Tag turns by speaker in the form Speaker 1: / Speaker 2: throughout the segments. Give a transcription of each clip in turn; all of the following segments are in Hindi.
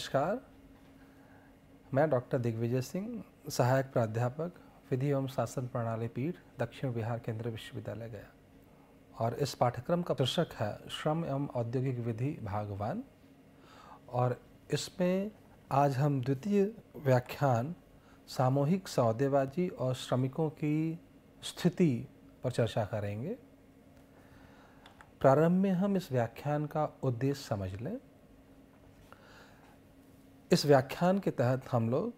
Speaker 1: नमस्कार मैं डॉक्टर दिग्विजय सिंह सहायक प्राध्यापक विधि एवं शासन प्रणाली पीठ दक्षिण बिहार केंद्रीय विश्वविद्यालय गया और इस पाठ्यक्रम का शीर्षक है श्रम एवं औद्योगिक विधि भागवान और इसमें आज हम द्वितीय व्याख्यान सामूहिक सौदेबाजी और श्रमिकों की स्थिति पर चर्चा करेंगे प्रारंभ में हम इस व्याख्यान का उद्देश्य समझ लें इस व्याख्यान के तहत हम लोग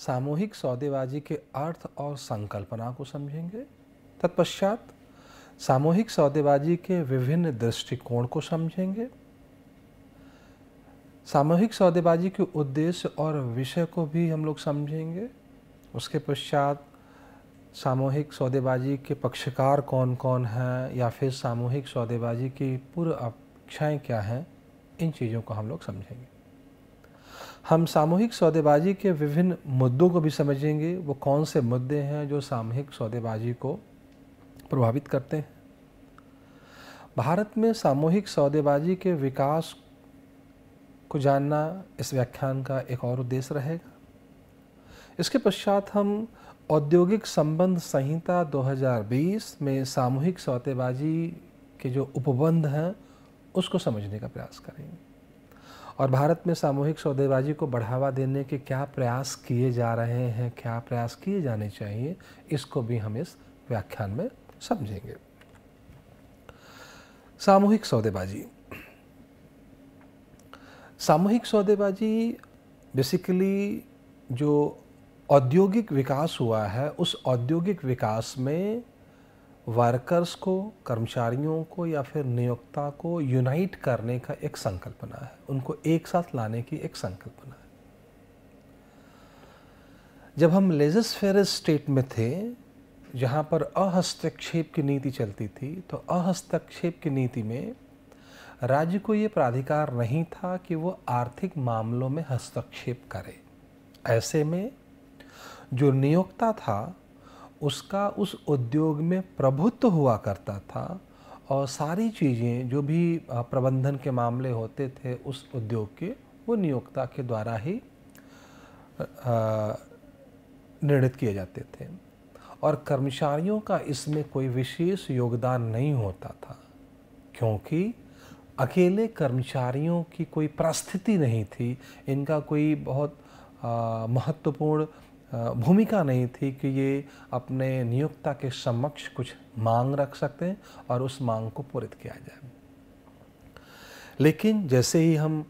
Speaker 1: सामूहिक सौदेबाजी के अर्थ और संकल्पना को समझेंगे तत्पश्चात सामूहिक सौदेबाजी के विभिन्न दृष्टिकोण को समझेंगे सामूहिक सौदेबाजी के उद्देश्य और विषय को भी हम लोग समझेंगे उसके पश्चात सामूहिक सौदेबाजी के पक्षकार कौन कौन हैं या फिर सामूहिक सौदेबाजी की पूर्व अपेक्षाएँ क्या हैं इन चीज़ों को हम लोग समझेंगे हम सामूहिक सौदेबाजी के विभिन्न मुद्दों को भी समझेंगे वो कौन से मुद्दे हैं जो सामूहिक सौदेबाजी को प्रभावित करते हैं भारत में सामूहिक सौदेबाजी के विकास को जानना इस व्याख्यान का एक और उद्देश्य रहेगा इसके पश्चात हम औद्योगिक संबंध संहिता 2020 में सामूहिक सौदेबाजी के जो उपबंध हैं उसको समझने का प्रयास करेंगे और भारत में सामूहिक सौदेबाजी को बढ़ावा देने के क्या प्रयास किए जा रहे हैं क्या प्रयास किए जाने चाहिए इसको भी हम इस व्याख्यान में समझेंगे सामूहिक सौदेबाजी सामूहिक सौदेबाजी बेसिकली जो औद्योगिक विकास हुआ है उस औद्योगिक विकास में वर्कर्स को कर्मचारियों को या फिर नियोक्ता को यूनाइट करने का एक संकल्पना है उनको एक साथ लाने की एक संकल्पना है जब हम लेजस्फेरिस स्टेट में थे जहाँ पर अहस्तक्षेप की नीति चलती थी तो अहस्तक्षेप की नीति में राज्य को ये प्राधिकार नहीं था कि वो आर्थिक मामलों में हस्तक्षेप करे ऐसे में जो नियोक्ता था उसका उस उद्योग में प्रभुत्व हुआ करता था और सारी चीज़ें जो भी प्रबंधन के मामले होते थे उस उद्योग के वो नियोक्ता के द्वारा ही निर्णित किए जाते थे और कर्मचारियों का इसमें कोई विशेष योगदान नहीं होता था क्योंकि अकेले कर्मचारियों की कोई परिस्थिति नहीं थी इनका कोई बहुत महत्वपूर्ण भूमिका नहीं थी कि ये अपने नियोक्ता के समक्ष कुछ मांग रख सकते हैं और उस मांग को पूरित किया जाए लेकिन जैसे ही हम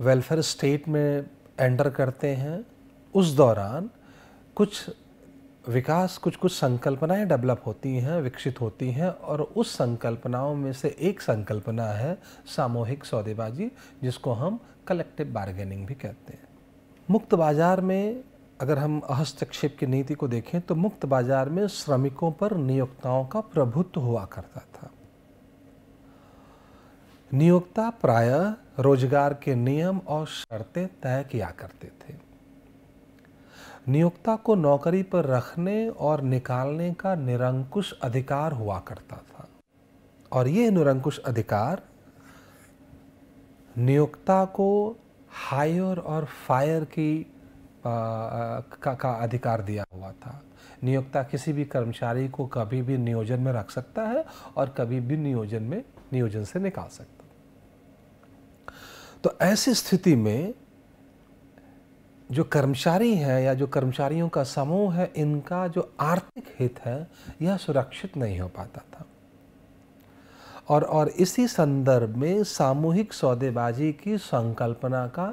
Speaker 1: वेलफेयर स्टेट में एंटर करते हैं उस दौरान कुछ विकास कुछ कुछ संकल्पनाएं डेवलप होती हैं विकसित होती हैं और उस संकल्पनाओं में से एक संकल्पना है सामूहिक सौदेबाजी जिसको हम कलेक्टिव बार्गेनिंग भी कहते हैं मुक्त बाजार में अगर हम हस्तक्षेप की नीति को देखें तो मुक्त बाजार में श्रमिकों पर नियोक्ताओं का प्रभुत्व हुआ करता था नियोक्ता प्राय रोजगार के नियम और शर्तें तय किया करते थे नियोक्ता को नौकरी पर रखने और निकालने का निरंकुश अधिकार हुआ करता था और यह निरंकुश अधिकार नियोक्ता को हायर और फायर की का, का अधिकार दिया हुआ था नियोक्ता किसी भी कर्मचारी को कभी भी नियोजन में रख सकता है और कभी भी नियोजन में नियोजन से निकाल सकता तो ऐसी स्थिति में जो कर्मचारी है या जो कर्मचारियों का समूह है इनका जो आर्थिक हित है यह सुरक्षित नहीं हो पाता था और और इसी संदर्भ में सामूहिक सौदेबाजी की संकल्पना का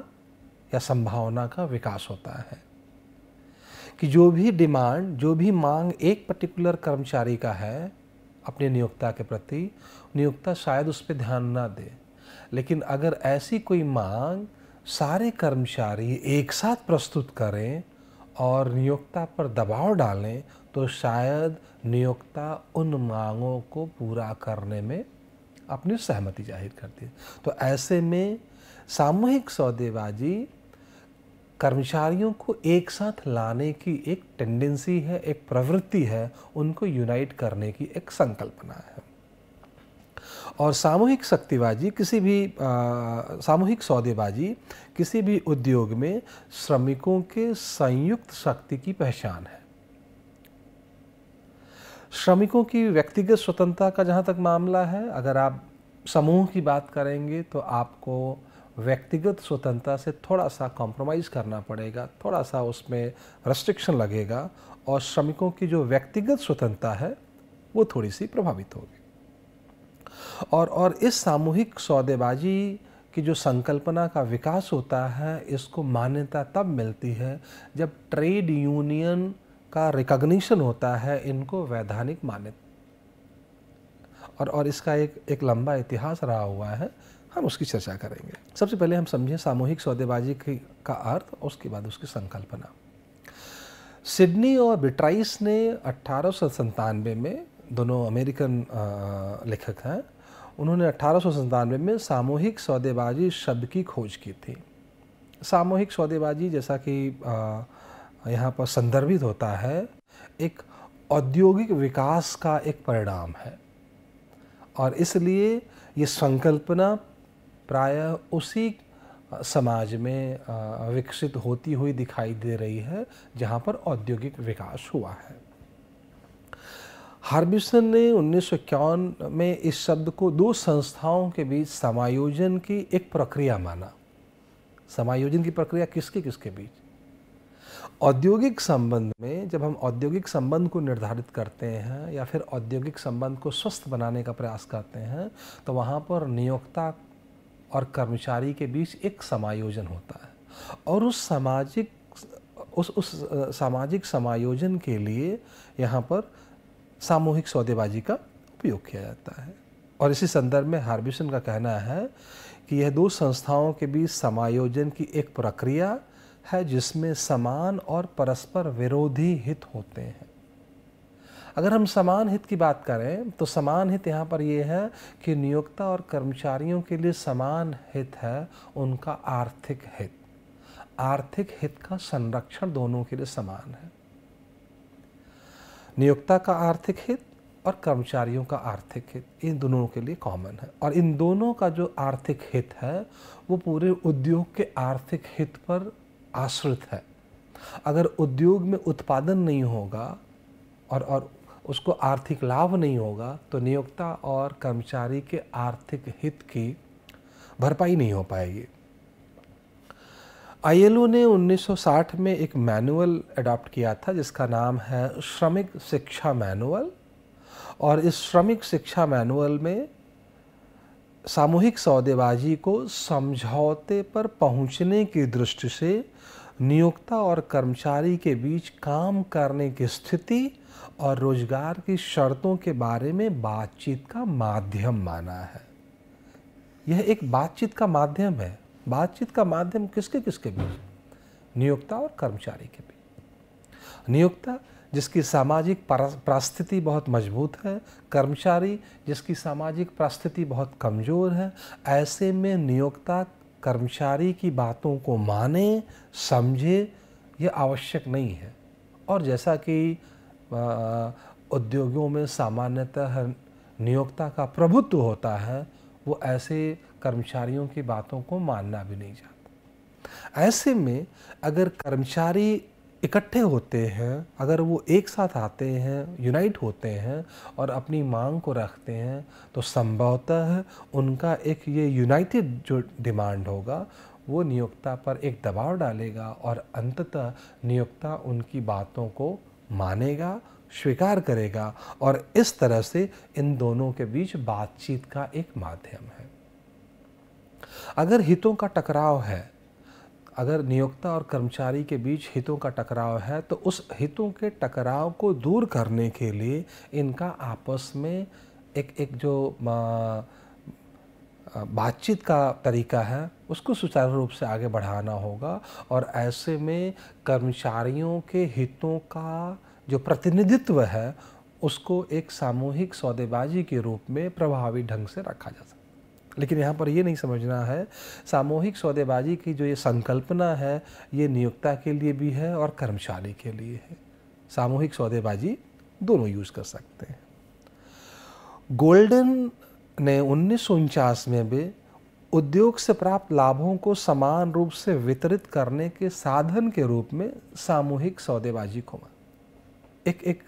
Speaker 1: या संभावना का विकास होता है कि जो भी डिमांड जो भी मांग एक पर्टिकुलर कर्मचारी का है अपने नियोक्ता के प्रति नियोक्ता शायद उस पर ध्यान ना दे लेकिन अगर ऐसी कोई मांग सारे कर्मचारी एक साथ प्रस्तुत करें और नियोक्ता पर दबाव डालें तो शायद नियोक्ता उन मांगों को पूरा करने में अपनी सहमति जाहिर करती है तो ऐसे में सामूहिक सौदेबाजी कर्मचारियों को एक साथ लाने की एक टेंडेंसी है एक प्रवृत्ति है उनको यूनाइट करने की एक संकल्पना है और सामूहिक शक्तिबाजी किसी भी सामूहिक सौदेबाजी किसी भी उद्योग में श्रमिकों के संयुक्त शक्ति की पहचान है श्रमिकों की व्यक्तिगत स्वतंत्रता का जहाँ तक मामला है अगर आप समूह की बात करेंगे तो आपको व्यक्तिगत स्वतंत्रता से थोड़ा सा कॉम्प्रोमाइज़ करना पड़ेगा थोड़ा सा उसमें रेस्ट्रिक्शन लगेगा और श्रमिकों की जो व्यक्तिगत स्वतंत्रता है वो थोड़ी सी प्रभावित होगी और और इस सामूहिक सौदेबाजी की जो संकल्पना का विकास होता है इसको मान्यता तब मिलती है जब ट्रेड यूनियन का रिकग्निशन होता है इनको वैधानिक मान्यता और और इसका एक एक लंबा इतिहास रहा हुआ है हम उसकी चर्चा करेंगे सबसे पहले हम समझें सामूहिक सौदेबाजी का अर्थ और उसके बाद उसकी संकल्पना सिडनी और बिट्राइस ने अट्ठारह में दोनों अमेरिकन लेखक हैं उन्होंने अट्ठारह में सामूहिक सौदेबाजी शब्द की खोज की थी सामूहिक सौदेबाजी जैसा कि यहाँ पर संदर्भित होता है एक औद्योगिक विकास का एक परिणाम है और इसलिए ये संकल्पना प्रायः उसी समाज में विकसित होती हुई दिखाई दे रही है जहां पर औद्योगिक विकास हुआ है हार्बिसन ने उन्नीस में इस शब्द को दो संस्थाओं के बीच समायोजन की एक प्रक्रिया माना समायोजन की प्रक्रिया किसके किसके बीच औद्योगिक संबंध में जब हम औद्योगिक संबंध को निर्धारित करते हैं या फिर औद्योगिक संबंध को स्वस्थ बनाने का प्रयास करते हैं तो वहाँ पर नियोक्ता और कर्मचारी के बीच एक समायोजन होता है और उस सामाजिक उस उस सामाजिक समायोजन के लिए यहाँ पर सामूहिक सौदेबाजी का उपयोग किया जाता है और इसी संदर्भ में हार्बिसन का कहना है कि यह दो संस्थाओं के बीच समायोजन की एक प्रक्रिया है जिसमें समान और परस्पर विरोधी हित होते हैं अगर हम समान हित की बात करें तो समान हित यहाँ पर यह है कि नियोक्ता और कर्मचारियों के लिए समान हित है उनका आर्थिक हित आर्थिक हित का संरक्षण दोनों के लिए समान है नियोक्ता का आर्थिक हित और कर्मचारियों का आर्थिक हित इन दोनों के लिए कॉमन है और इन दोनों का जो आर्थिक हित है वो पूरे उद्योग के आर्थिक हित पर आश्रित है अगर उद्योग में उत्पादन नहीं होगा और और उसको आर्थिक लाभ नहीं होगा तो नियोक्ता और कर्मचारी के आर्थिक हित की भरपाई नहीं हो पाएगी आईएलओ ने 1960 में एक मैनुअल अडॉप्ट किया था जिसका नाम है श्रमिक शिक्षा मैनुअल और इस श्रमिक शिक्षा मैनुअल में सामूहिक सौदेबाजी को समझौते पर पहुंचने की दृष्टि से नियोक्ता और कर्मचारी के बीच काम करने की स्थिति और रोजगार की शर्तों के बारे में बातचीत का माध्यम माना है यह एक बातचीत का माध्यम है बातचीत का माध्यम किसके किसके बीच नियोक्ता और कर्मचारी के बीच नियोक्ता जिसकी सामाजिक परिस्थिति बहुत मजबूत है कर्मचारी जिसकी सामाजिक परिस्थिति बहुत कमज़ोर है ऐसे में नियोक्ता कर्मचारी की बातों को माने समझे यह आवश्यक नहीं है और जैसा कि उद्योगों में सामान्यतः नियोक्ता का प्रभुत्व होता है वो ऐसे कर्मचारियों की बातों को मानना भी नहीं चाहता ऐसे में अगर कर्मचारी इकट्ठे होते हैं अगर वो एक साथ आते हैं यूनाइट होते हैं और अपनी मांग को रखते हैं तो संभवतः उनका एक ये यूनाइटेड जो डिमांड होगा वो नियोक्ता पर एक दबाव डालेगा और अंततः नियोक्ता उनकी बातों को मानेगा स्वीकार करेगा और इस तरह से इन दोनों के बीच बातचीत का एक माध्यम है अगर हितों का टकराव है अगर नियोक्ता और कर्मचारी के बीच हितों का टकराव है तो उस हितों के टकराव को दूर करने के लिए इनका आपस में एक एक जो बातचीत का तरीका है उसको सुचारू रूप से आगे बढ़ाना होगा और ऐसे में कर्मचारियों के हितों का जो प्रतिनिधित्व है उसको एक सामूहिक सौदेबाजी के रूप में प्रभावी ढंग से रखा जा सकता लेकिन यहाँ पर ये नहीं समझना है सामूहिक सौदेबाजी की जो ये संकल्पना है ये नियोक्ता के लिए भी है और कर्मचारी के लिए है सामूहिक सौदेबाजी दोनों यूज़ कर सकते हैं गोल्डन ने उन्नीस में भी उद्योग से प्राप्त लाभों को समान रूप से वितरित करने के साधन के रूप में सामूहिक सौदेबाजी को माना एक एक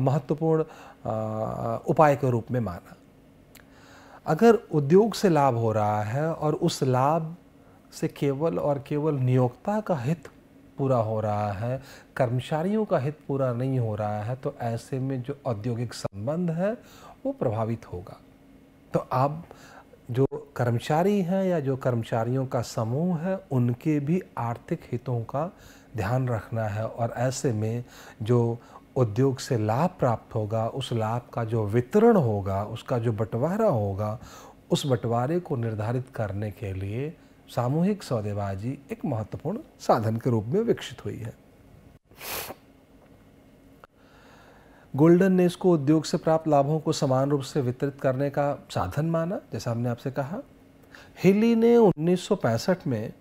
Speaker 1: महत्वपूर्ण उपाय के रूप में माना अगर उद्योग से लाभ हो रहा है और उस लाभ से केवल और केवल नियोक्ता का हित पूरा हो रहा है कर्मचारियों का हित पूरा नहीं हो रहा है तो ऐसे में जो औद्योगिक संबंध है वो प्रभावित होगा तो आप जो कर्मचारी हैं या जो कर्मचारियों का समूह है उनके भी आर्थिक हितों का ध्यान रखना है और ऐसे में जो उद्योग से लाभ प्राप्त होगा उस लाभ का जो वितरण होगा उसका जो बंटवारा होगा उस बंटवारे को निर्धारित करने के लिए सामूहिक सौदेबाजी एक महत्वपूर्ण साधन के रूप में विकसित हुई है गोल्डन ने इसको उद्योग से प्राप्त लाभों को समान रूप से वितरित करने का साधन माना जैसा हमने आपसे कहा हिली ने 1965 में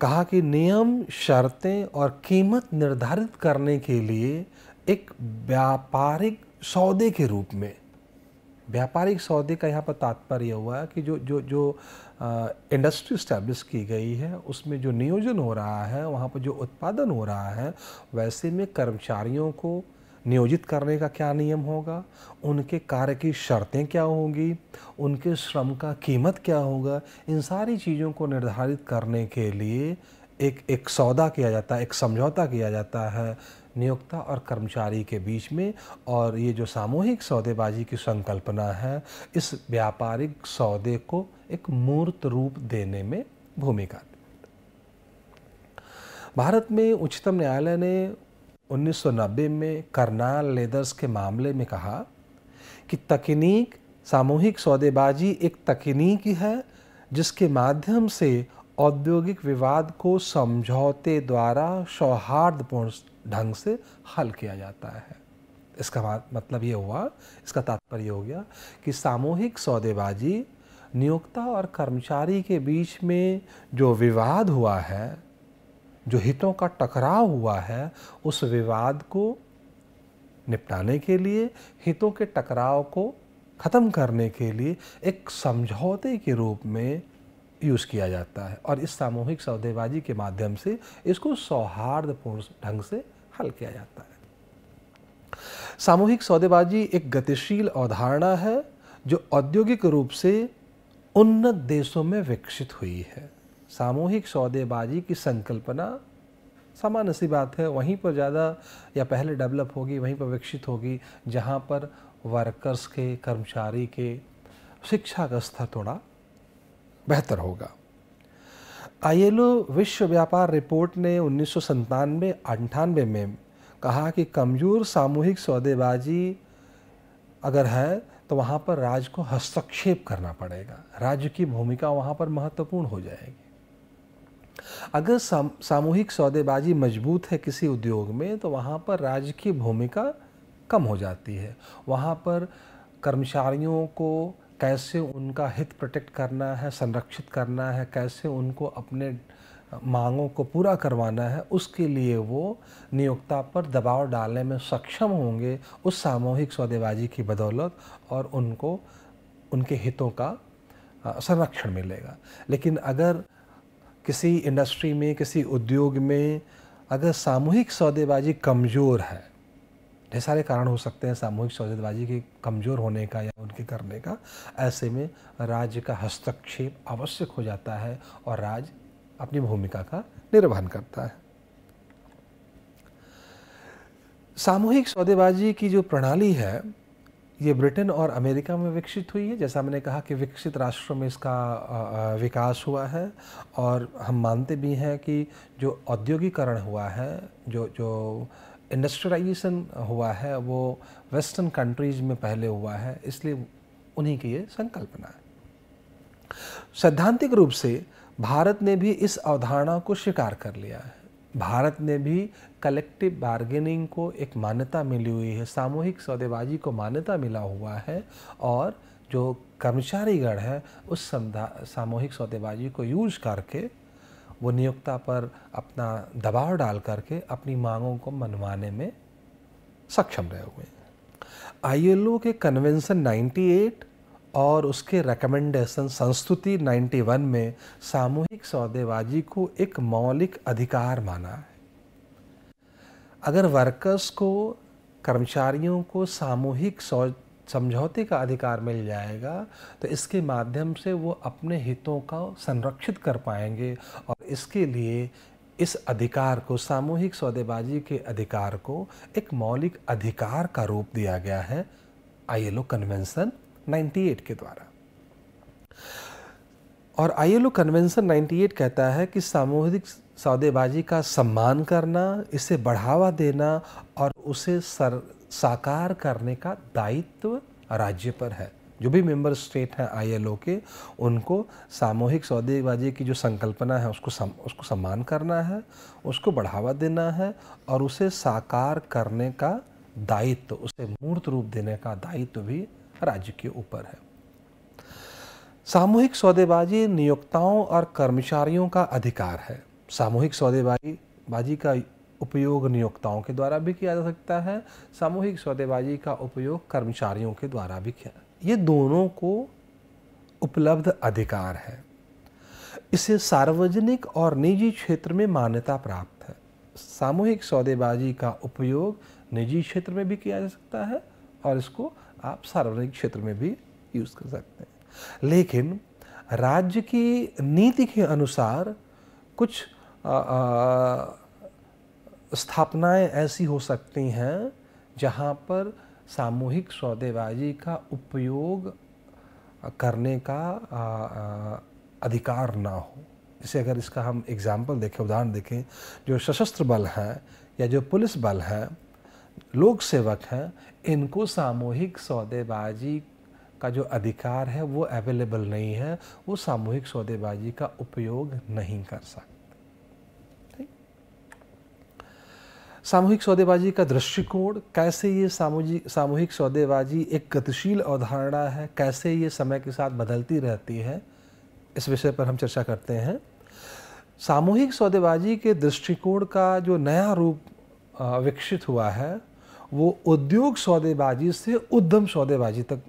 Speaker 1: कहा कि नियम शर्तें और कीमत निर्धारित करने के लिए एक व्यापारिक सौदे के रूप में व्यापारिक सौदे का यहाँ पर तात्पर्य हुआ है कि जो जो जो इंडस्ट्री स्टैब्लिश की गई है उसमें जो नियोजन हो रहा है वहाँ पर जो उत्पादन हो रहा है वैसे में कर्मचारियों को नियोजित करने का क्या नियम होगा उनके कार्य की शर्तें क्या होंगी उनके श्रम का कीमत क्या होगा इन सारी चीज़ों को निर्धारित करने के लिए एक एक सौदा किया जाता है एक समझौता किया जाता है नियोक्ता और कर्मचारी के बीच में और ये जो सामूहिक सौदेबाजी की संकल्पना है इस व्यापारिक सौदे को एक मूर्त रूप देने में भूमिका भारत में उच्चतम न्यायालय ने 1990 में करनाल लेदर्स के मामले में कहा कि तकनीक सामूहिक सौदेबाजी एक तकनीक है जिसके माध्यम से औद्योगिक विवाद को समझौते द्वारा सौहार्दपूर्ण ढंग से हल किया जाता है इसका मतलब ये हुआ इसका तात्पर्य हो गया कि सामूहिक सौदेबाजी नियोक्ता और कर्मचारी के बीच में जो विवाद हुआ है जो हितों का टकराव हुआ है उस विवाद को निपटाने के लिए हितों के टकराव को ख़त्म करने के लिए एक समझौते के रूप में यूज़ किया जाता है और इस सामूहिक सौदेबाजी के माध्यम से इसको सौहार्दपूर्ण ढंग से हल किया जाता है सामूहिक सौदेबाजी एक गतिशील अवधारणा है जो औद्योगिक रूप से उन्नत देशों में विकसित हुई है सामूहिक सौदेबाजी की संकल्पना सामान्य सी बात है वहीं पर ज़्यादा या पहले डेवलप होगी वहीं पर विकसित होगी जहाँ पर वर्कर्स के कर्मचारी के शिक्षा का स्तर थोड़ा बेहतर होगा आईएलओ विश्व व्यापार रिपोर्ट ने उन्नीस सौ अंठानवे में कहा कि कमज़ोर सामूहिक सौदेबाजी अगर है तो वहाँ पर राज्य को हस्तक्षेप करना पड़ेगा राज्य की भूमिका वहाँ पर महत्वपूर्ण हो जाएगी अगर साम, सामूहिक सौदेबाजी मजबूत है किसी उद्योग में तो वहाँ पर राज्य की भूमिका कम हो जाती है वहाँ पर कर्मचारियों को कैसे उनका हित प्रोटेक्ट करना है संरक्षित करना है कैसे उनको अपने मांगों को पूरा करवाना है उसके लिए वो नियोक्ता पर दबाव डालने में सक्षम होंगे उस सामूहिक सौदेबाजी की बदौलत और उनको उनके हितों का संरक्षण मिलेगा लेकिन अगर किसी इंडस्ट्री में किसी उद्योग में अगर सामूहिक सौदेबाजी कमज़ोर है ढेर सारे कारण हो सकते हैं सामूहिक सौदेबाजी के कमज़ोर होने का या उनके करने का ऐसे में राज्य का हस्तक्षेप आवश्यक हो जाता है और राज्य अपनी भूमिका का निर्वहन करता है सामूहिक सौदेबाजी की जो प्रणाली है ये ब्रिटेन और अमेरिका में विकसित हुई है जैसा मैंने कहा कि विकसित राष्ट्रों में इसका विकास हुआ है और हम मानते भी हैं कि जो औद्योगिकरण हुआ है जो जो इंडस्ट्रियलाइजेशन हुआ है वो वेस्टर्न कंट्रीज़ में पहले हुआ है इसलिए उन्हीं की ये संकल्पना है सैद्धांतिक रूप से भारत ने भी इस अवधारणा को स्वीकार कर लिया है भारत ने भी कलेक्टिव बार्गेनिंग को एक मान्यता मिली हुई है सामूहिक सौदेबाजी को मान्यता मिला हुआ है और जो कर्मचारीगण है उस सामूहिक सौदेबाजी को यूज करके वो नियोक्ता पर अपना दबाव डाल करके अपनी मांगों को मनवाने में सक्षम रहे हुए हैं आईएलओ के कन्वेंशन 98 और उसके रिकमेंडेशन संस्तुति 91 में सामूहिक सौदेबाजी को एक मौलिक अधिकार माना है अगर वर्कर्स को कर्मचारियों को सामूहिक सौ समझौते का अधिकार मिल जाएगा तो इसके माध्यम से वो अपने हितों का संरक्षित कर पाएंगे और इसके लिए इस अधिकार को सामूहिक सौदेबाजी के अधिकार को एक मौलिक अधिकार का रूप दिया गया है आई एल कन्वेंसन 98 के द्वारा और आईएलओ कन्वेंशन 98 कहता है कि सामूहिक सौदेबाजी का सम्मान करना इसे बढ़ावा देना और उसे सर साकार करने का दायित्व राज्य पर है जो भी मेंबर स्टेट हैं आईएलओ के उनको सामूहिक सौदेबाजी की जो संकल्पना है उसको सम, उसको सम्मान करना है उसको बढ़ावा देना है और उसे साकार करने का दायित्व उसे मूर्त रूप देने का दायित्व भी राज्य के ऊपर है सामूहिक सौदेबाजी नियोक्ताओं और कर्मचारियों का अधिकार है सामूहिक सौदेबाजी बाजी का उपयोग नियोक्ताओं के द्वारा भी किया जा सकता है सामूहिक सौदेबाजी का उपयोग कर्मचारियों के द्वारा भी किया ये दोनों को उपलब्ध अधिकार है इसे सार्वजनिक और निजी क्षेत्र में मान्यता प्राप्त है सामूहिक सौदेबाजी का उपयोग निजी क्षेत्र में भी किया जा सकता है और इसको आप सार्वजनिक क्षेत्र में भी यूज़ कर सकते हैं लेकिन राज्य की नीति के अनुसार कुछ आ, आ, स्थापनाएं ऐसी हो सकती हैं जहां पर सामूहिक सौदेबाजी का उपयोग करने का आ, आ, अधिकार ना हो जैसे अगर इसका हम एग्जाम्पल देखें उदाहरण देखें जो सशस्त्र बल हैं या जो पुलिस बल हैं लोक सेवक हैं इनको सामूहिक सौदेबाजी का जो अधिकार है वो अवेलेबल नहीं है वो सामूहिक सौदेबाजी का उपयोग नहीं कर सकते सामूहिक सौदेबाजी का दृष्टिकोण कैसे ये सामूहिक सामूहिक सौदेबाजी एक गतिशील अवधारणा है कैसे ये समय के साथ बदलती रहती है इस विषय पर हम चर्चा करते हैं सामूहिक सौदेबाजी के दृष्टिकोण का जो नया रूप विकसित हुआ है वो उद्योग सौदेबाजी से उद्यम सौदेबाजी तक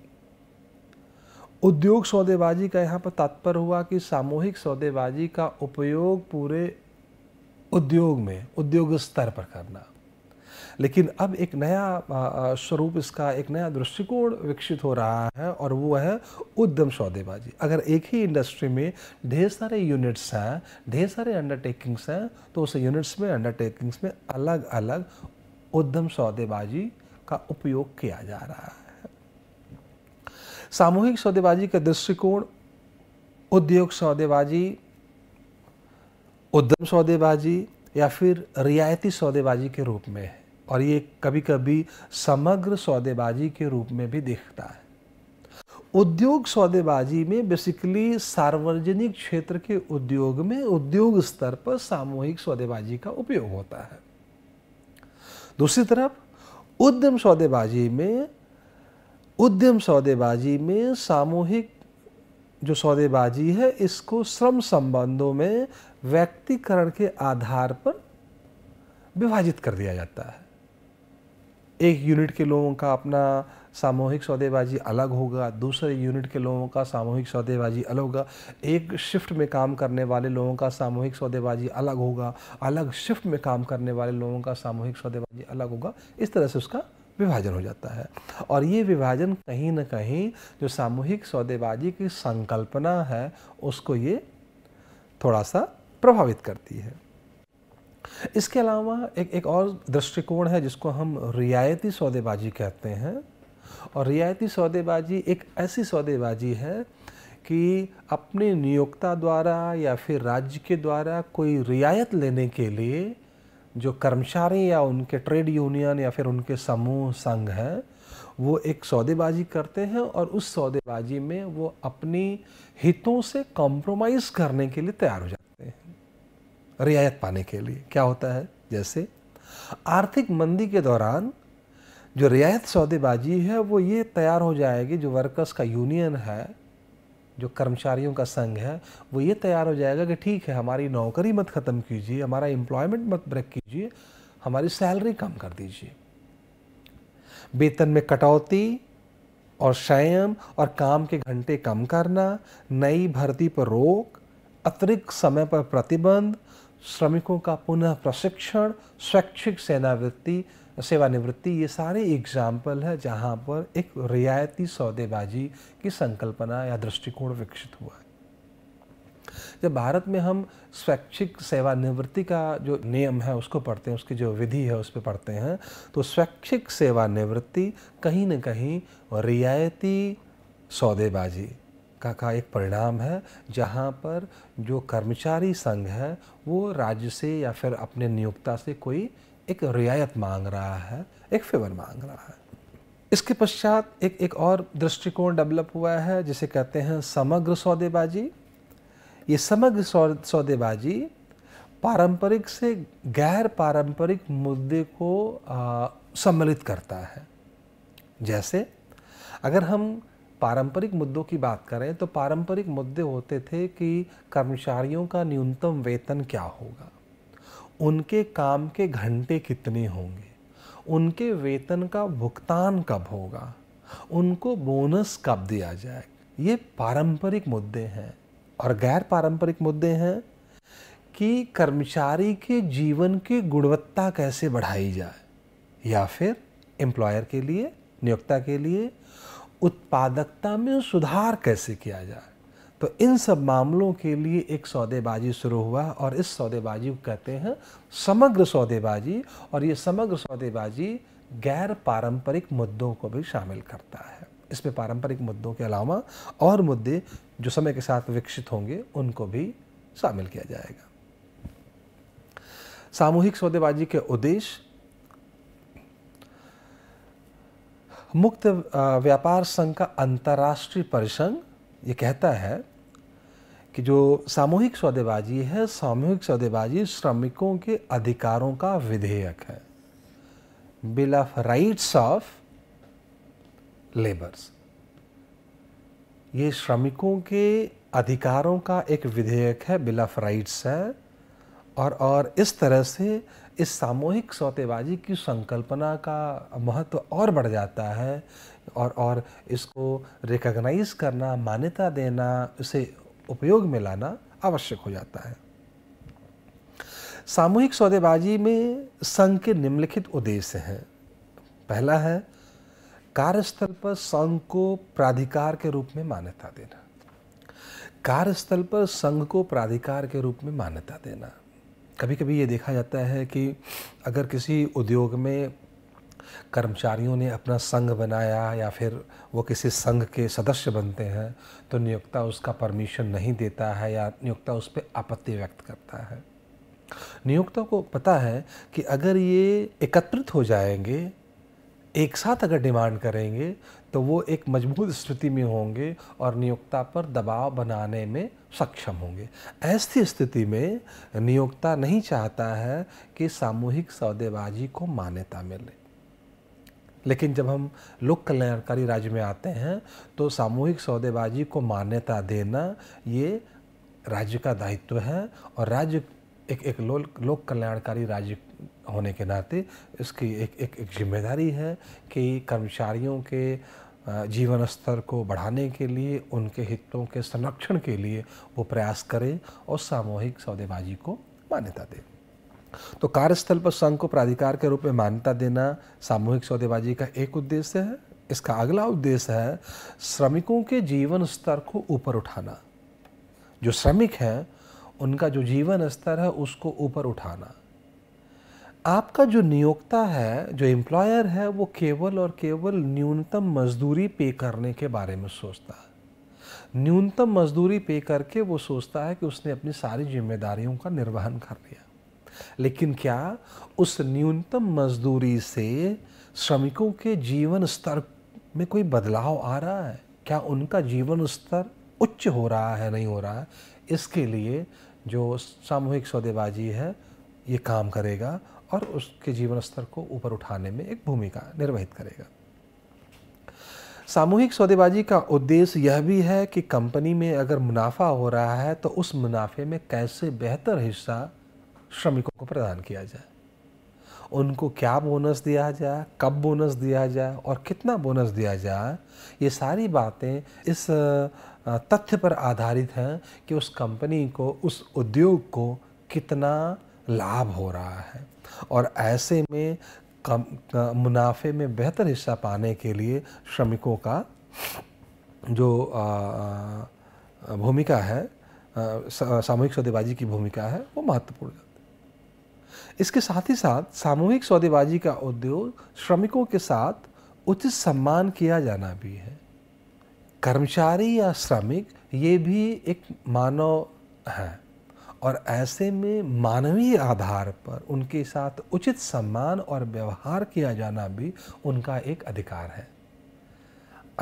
Speaker 1: उद्योग सौदेबाजी का यहाँ पर तात्पर्य हुआ कि सामूहिक सौदेबाजी का उपयोग पूरे उद्योग में उद्योग स्तर पर करना लेकिन अब एक नया स्वरूप इसका एक नया दृष्टिकोण विकसित हो रहा है और वो है उद्यम सौदेबाजी अगर एक ही इंडस्ट्री में ढेर सारे यूनिट्स हैं ढेर सारे अंडरटेकिंग्स हैं तो उस यूनिट्स में अंडरटेकिंग्स में अलग अलग उद्यम सौदेबाजी का उपयोग किया जा रहा है सामूहिक सौदेबाजी का दृष्टिकोण उद्योग सौदेबाजी उद्यम सौदेबाजी या फिर रियायती सौदेबाजी के रूप में है और ये कभी कभी समग्र सौदेबाजी के रूप में भी दिखता है उद्योग सौदेबाजी में बेसिकली सार्वजनिक क्षेत्र के उद्योग में उद्योग स्तर पर सामूहिक सौदेबाजी का उपयोग होता है दूसरी तरफ उद्यम सौदेबाजी में उद्यम सौदेबाजी में सामूहिक जो सौदेबाजी है इसको श्रम संबंधों में व्यक्तिकरण के आधार पर विभाजित कर दिया जाता है एक यूनिट के लोगों का अपना सामूहिक सौदेबाजी अलग होगा दूसरे यूनिट के लोगों का सामूहिक सौदेबाजी अलग होगा एक शिफ्ट में काम करने वाले लोगों का सामूहिक सौदेबाजी अलग होगा अलग शिफ्ट में काम करने वाले लोगों का सामूहिक सौदेबाजी अलग होगा इस तरह से उसका विभाजन हो जाता है और ये विभाजन कहीं ना कहीं जो सामूहिक सौदेबाजी की संकल्पना है उसको ये थोड़ा सा प्रभावित करती है इसके अलावा एक एक और दृष्टिकोण है जिसको हम रियायती सौदेबाजी कहते हैं और रियायती सौदेबाजी एक ऐसी सौदेबाजी है कि अपने नियोक्ता द्वारा या फिर राज्य के द्वारा कोई रियायत लेने के लिए जो कर्मचारी या उनके ट्रेड यूनियन या फिर उनके समूह संघ हैं वो एक सौदेबाजी करते हैं और उस सौदेबाजी में वो अपनी हितों से कॉम्प्रोमाइज़ करने के लिए तैयार हो जाते हैं रियायत पाने के लिए क्या होता है जैसे आर्थिक मंदी के दौरान जो रियायत सौदेबाजी है वो ये तैयार हो जाएगी जो वर्कर्स का यूनियन है जो कर्मचारियों का संघ है वो ये तैयार हो जाएगा कि ठीक है हमारी नौकरी मत ख़त्म कीजिए हमारा एम्प्लॉयमेंट मत ब्रेक कीजिए हमारी सैलरी कम कर दीजिए वेतन में कटौती और संयम और काम के घंटे कम करना नई भर्ती पर रोक अतिरिक्त समय पर प्रतिबंध श्रमिकों का पुनः प्रशिक्षण स्वैच्छिक सेनावृत्ति सेवानिवृत्ति ये सारे एग्जाम्पल है जहाँ पर एक रियायती सौदेबाजी की संकल्पना या दृष्टिकोण विकसित हुआ है जब भारत में हम स्वैच्छिक सेवानिवृत्ति का जो नियम है उसको पढ़ते हैं उसकी जो विधि है उस पर पढ़ते हैं तो स्वैच्छिक सेवानिवृत्ति कहीं ना कहीं रियायती सौदेबाजी का का एक परिणाम है जहाँ पर जो कर्मचारी संघ है वो राज्य से या फिर अपने नियोक्ता से कोई एक रियायत मांग रहा है एक फेवर मांग रहा है इसके पश्चात एक एक और दृष्टिकोण डेवलप हुआ है जिसे कहते हैं समग्र सौदेबाजी ये समग्र सौदेबाजी पारंपरिक से गैर पारंपरिक मुद्दे को सम्मिलित करता है जैसे अगर हम पारंपरिक मुद्दों की बात करें तो पारंपरिक मुद्दे होते थे कि कर्मचारियों का न्यूनतम वेतन क्या होगा उनके काम के घंटे कितने होंगे उनके वेतन का भुगतान कब होगा उनको बोनस कब दिया जाए ये पारंपरिक मुद्दे हैं और गैर पारंपरिक मुद्दे हैं कि कर्मचारी के जीवन की गुणवत्ता कैसे बढ़ाई जाए या फिर एम्प्लॉयर के लिए नियोक्ता के लिए उत्पादकता में सुधार कैसे किया जाए तो इन सब मामलों के लिए एक सौदेबाजी शुरू हुआ और इस सौदेबाजी को कहते हैं समग्र सौदेबाजी और ये समग्र सौदेबाजी गैर पारंपरिक मुद्दों को भी शामिल करता है इसमें पारंपरिक मुद्दों के अलावा और मुद्दे जो समय के साथ विकसित होंगे उनको भी शामिल किया जाएगा सामूहिक सौदेबाजी के उद्देश्य मुक्त व्यापार संघ का अंतर्राष्ट्रीय परिसंघ ये कहता है कि जो सामूहिक सौदेबाजी है सामूहिक सौदेबाजी श्रमिकों के अधिकारों का विधेयक है bill of rights of labours ये श्रमिकों के अधिकारों का एक विधेयक है बिल ऑफ राइट्स है और और इस तरह से इस सामूहिक सौतेबाजी की संकल्पना का महत्व और बढ़ जाता है और और इसको रिकग्नाइज करना मान्यता देना उसे उपयोग में लाना आवश्यक हो जाता है सामूहिक सौदेबाजी में संघ के निम्नलिखित उद्देश्य हैं पहला है कार्यस्थल पर संघ को प्राधिकार के रूप में मान्यता देना कार्यस्थल पर संघ को प्राधिकार के रूप में मान्यता देना कभी कभी ये देखा जाता है कि अगर किसी उद्योग में कर्मचारियों ने अपना संघ बनाया या फिर वो किसी संघ के सदस्य बनते हैं तो नियोक्ता उसका परमिशन नहीं देता है या नियोक्ता उस पर आपत्ति व्यक्त करता है नियोक्ता को पता है कि अगर ये एकत्रित हो जाएंगे एक साथ अगर डिमांड करेंगे तो वो एक मजबूत स्थिति में होंगे और नियोक्ता पर दबाव बनाने में सक्षम होंगे ऐसी स्थिति में नियोक्ता नहीं चाहता है कि सामूहिक सौदेबाजी को मान्यता मिले लेकिन जब हम लोक कल्याणकारी राज्य में आते हैं तो सामूहिक सौदेबाजी को मान्यता देना ये राज्य का दायित्व है और राज्य एक एक लो, लोक कल्याणकारी राज्य होने के नाते इसकी एक एक, एक जिम्मेदारी है कि कर्मचारियों के जीवन स्तर को बढ़ाने के लिए उनके हितों के संरक्षण के लिए वो प्रयास करें और सामूहिक सौदेबाजी को मान्यता दें तो कार्यस्थल पर संघ को प्राधिकार के रूप में मान्यता देना सामूहिक सौदेबाजी का एक उद्देश्य है इसका अगला उद्देश्य है श्रमिकों के जीवन स्तर को ऊपर उठाना जो श्रमिक हैं उनका जो जीवन स्तर है उसको ऊपर उठाना आपका जो नियोक्ता है जो एम्प्लॉयर है वो केवल और केवल न्यूनतम मजदूरी पे करने के बारे में सोचता है न्यूनतम मजदूरी पे करके वो सोचता है कि उसने अपनी सारी जिम्मेदारियों का निर्वहन कर लिया लेकिन क्या उस न्यूनतम मजदूरी से श्रमिकों के जीवन स्तर में कोई बदलाव आ रहा है क्या उनका जीवन स्तर उच्च हो रहा है नहीं हो रहा है इसके लिए जो सामूहिक सौदेबाजी है ये काम करेगा और उसके जीवन स्तर को ऊपर उठाने में एक भूमिका निर्वहित करेगा सामूहिक सौदेबाजी का उद्देश्य यह भी है कि कंपनी में अगर मुनाफा हो रहा है तो उस मुनाफे में कैसे बेहतर हिस्सा श्रमिकों को प्रदान किया जाए उनको क्या बोनस दिया जाए कब बोनस दिया जाए और कितना बोनस दिया जाए ये सारी बातें इस तथ्य पर आधारित हैं कि उस कंपनी को उस उद्योग को कितना लाभ हो रहा है और ऐसे में कम मुनाफे में बेहतर हिस्सा पाने के लिए श्रमिकों का जो भूमिका है सामूहिक सौदेबाजी की भूमिका है वो महत्वपूर्ण इसके साथ ही साथ सामूहिक सौदेबाजी का उद्योग श्रमिकों के साथ उचित सम्मान किया जाना भी है कर्मचारी या श्रमिक ये भी एक मानव हैं और ऐसे में मानवीय आधार पर उनके साथ उचित सम्मान और व्यवहार किया जाना भी उनका एक अधिकार है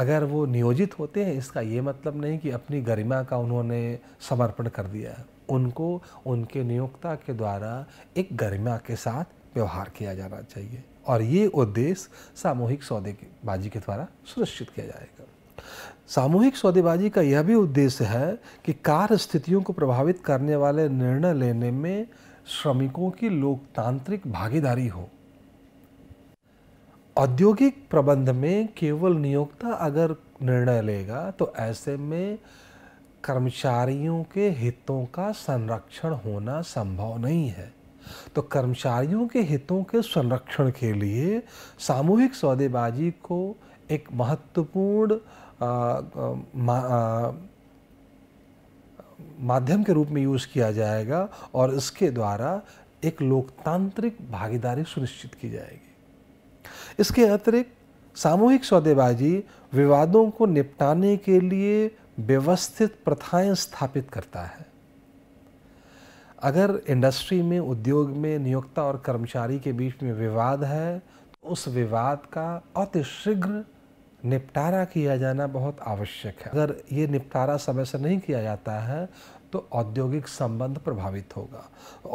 Speaker 1: अगर वो नियोजित होते हैं इसका ये मतलब नहीं कि अपनी गरिमा का उन्होंने समर्पण कर दिया है उनको उनके नियोक्ता के द्वारा एक गरिमा के साथ व्यवहार किया जाना चाहिए और ये उद्देश्य सामूहिक सौदेबाजी के द्वारा सुनिश्चित किया जाएगा सामूहिक सौदेबाजी का यह भी उद्देश्य है कि कार्य स्थितियों को प्रभावित करने वाले निर्णय लेने में श्रमिकों की लोकतांत्रिक भागीदारी हो औद्योगिक प्रबंध में केवल नियोक्ता अगर निर्णय लेगा तो ऐसे में कर्मचारियों के हितों का संरक्षण होना संभव नहीं है तो कर्मचारियों के हितों के संरक्षण के लिए सामूहिक सौदेबाजी को एक महत्वपूर्ण माध्यम के रूप में यूज़ किया जाएगा और इसके द्वारा एक लोकतांत्रिक भागीदारी सुनिश्चित की जाएगी इसके अतिरिक्त सामूहिक सौदेबाजी विवादों को निपटाने के लिए व्यवस्थित प्रथाएं स्थापित करता है अगर इंडस्ट्री में उद्योग में नियोक्ता और कर्मचारी के बीच में विवाद है तो उस विवाद का अतिशीघ्र निपटारा किया जाना बहुत आवश्यक है अगर ये निपटारा समय से नहीं किया जाता है तो औद्योगिक संबंध प्रभावित होगा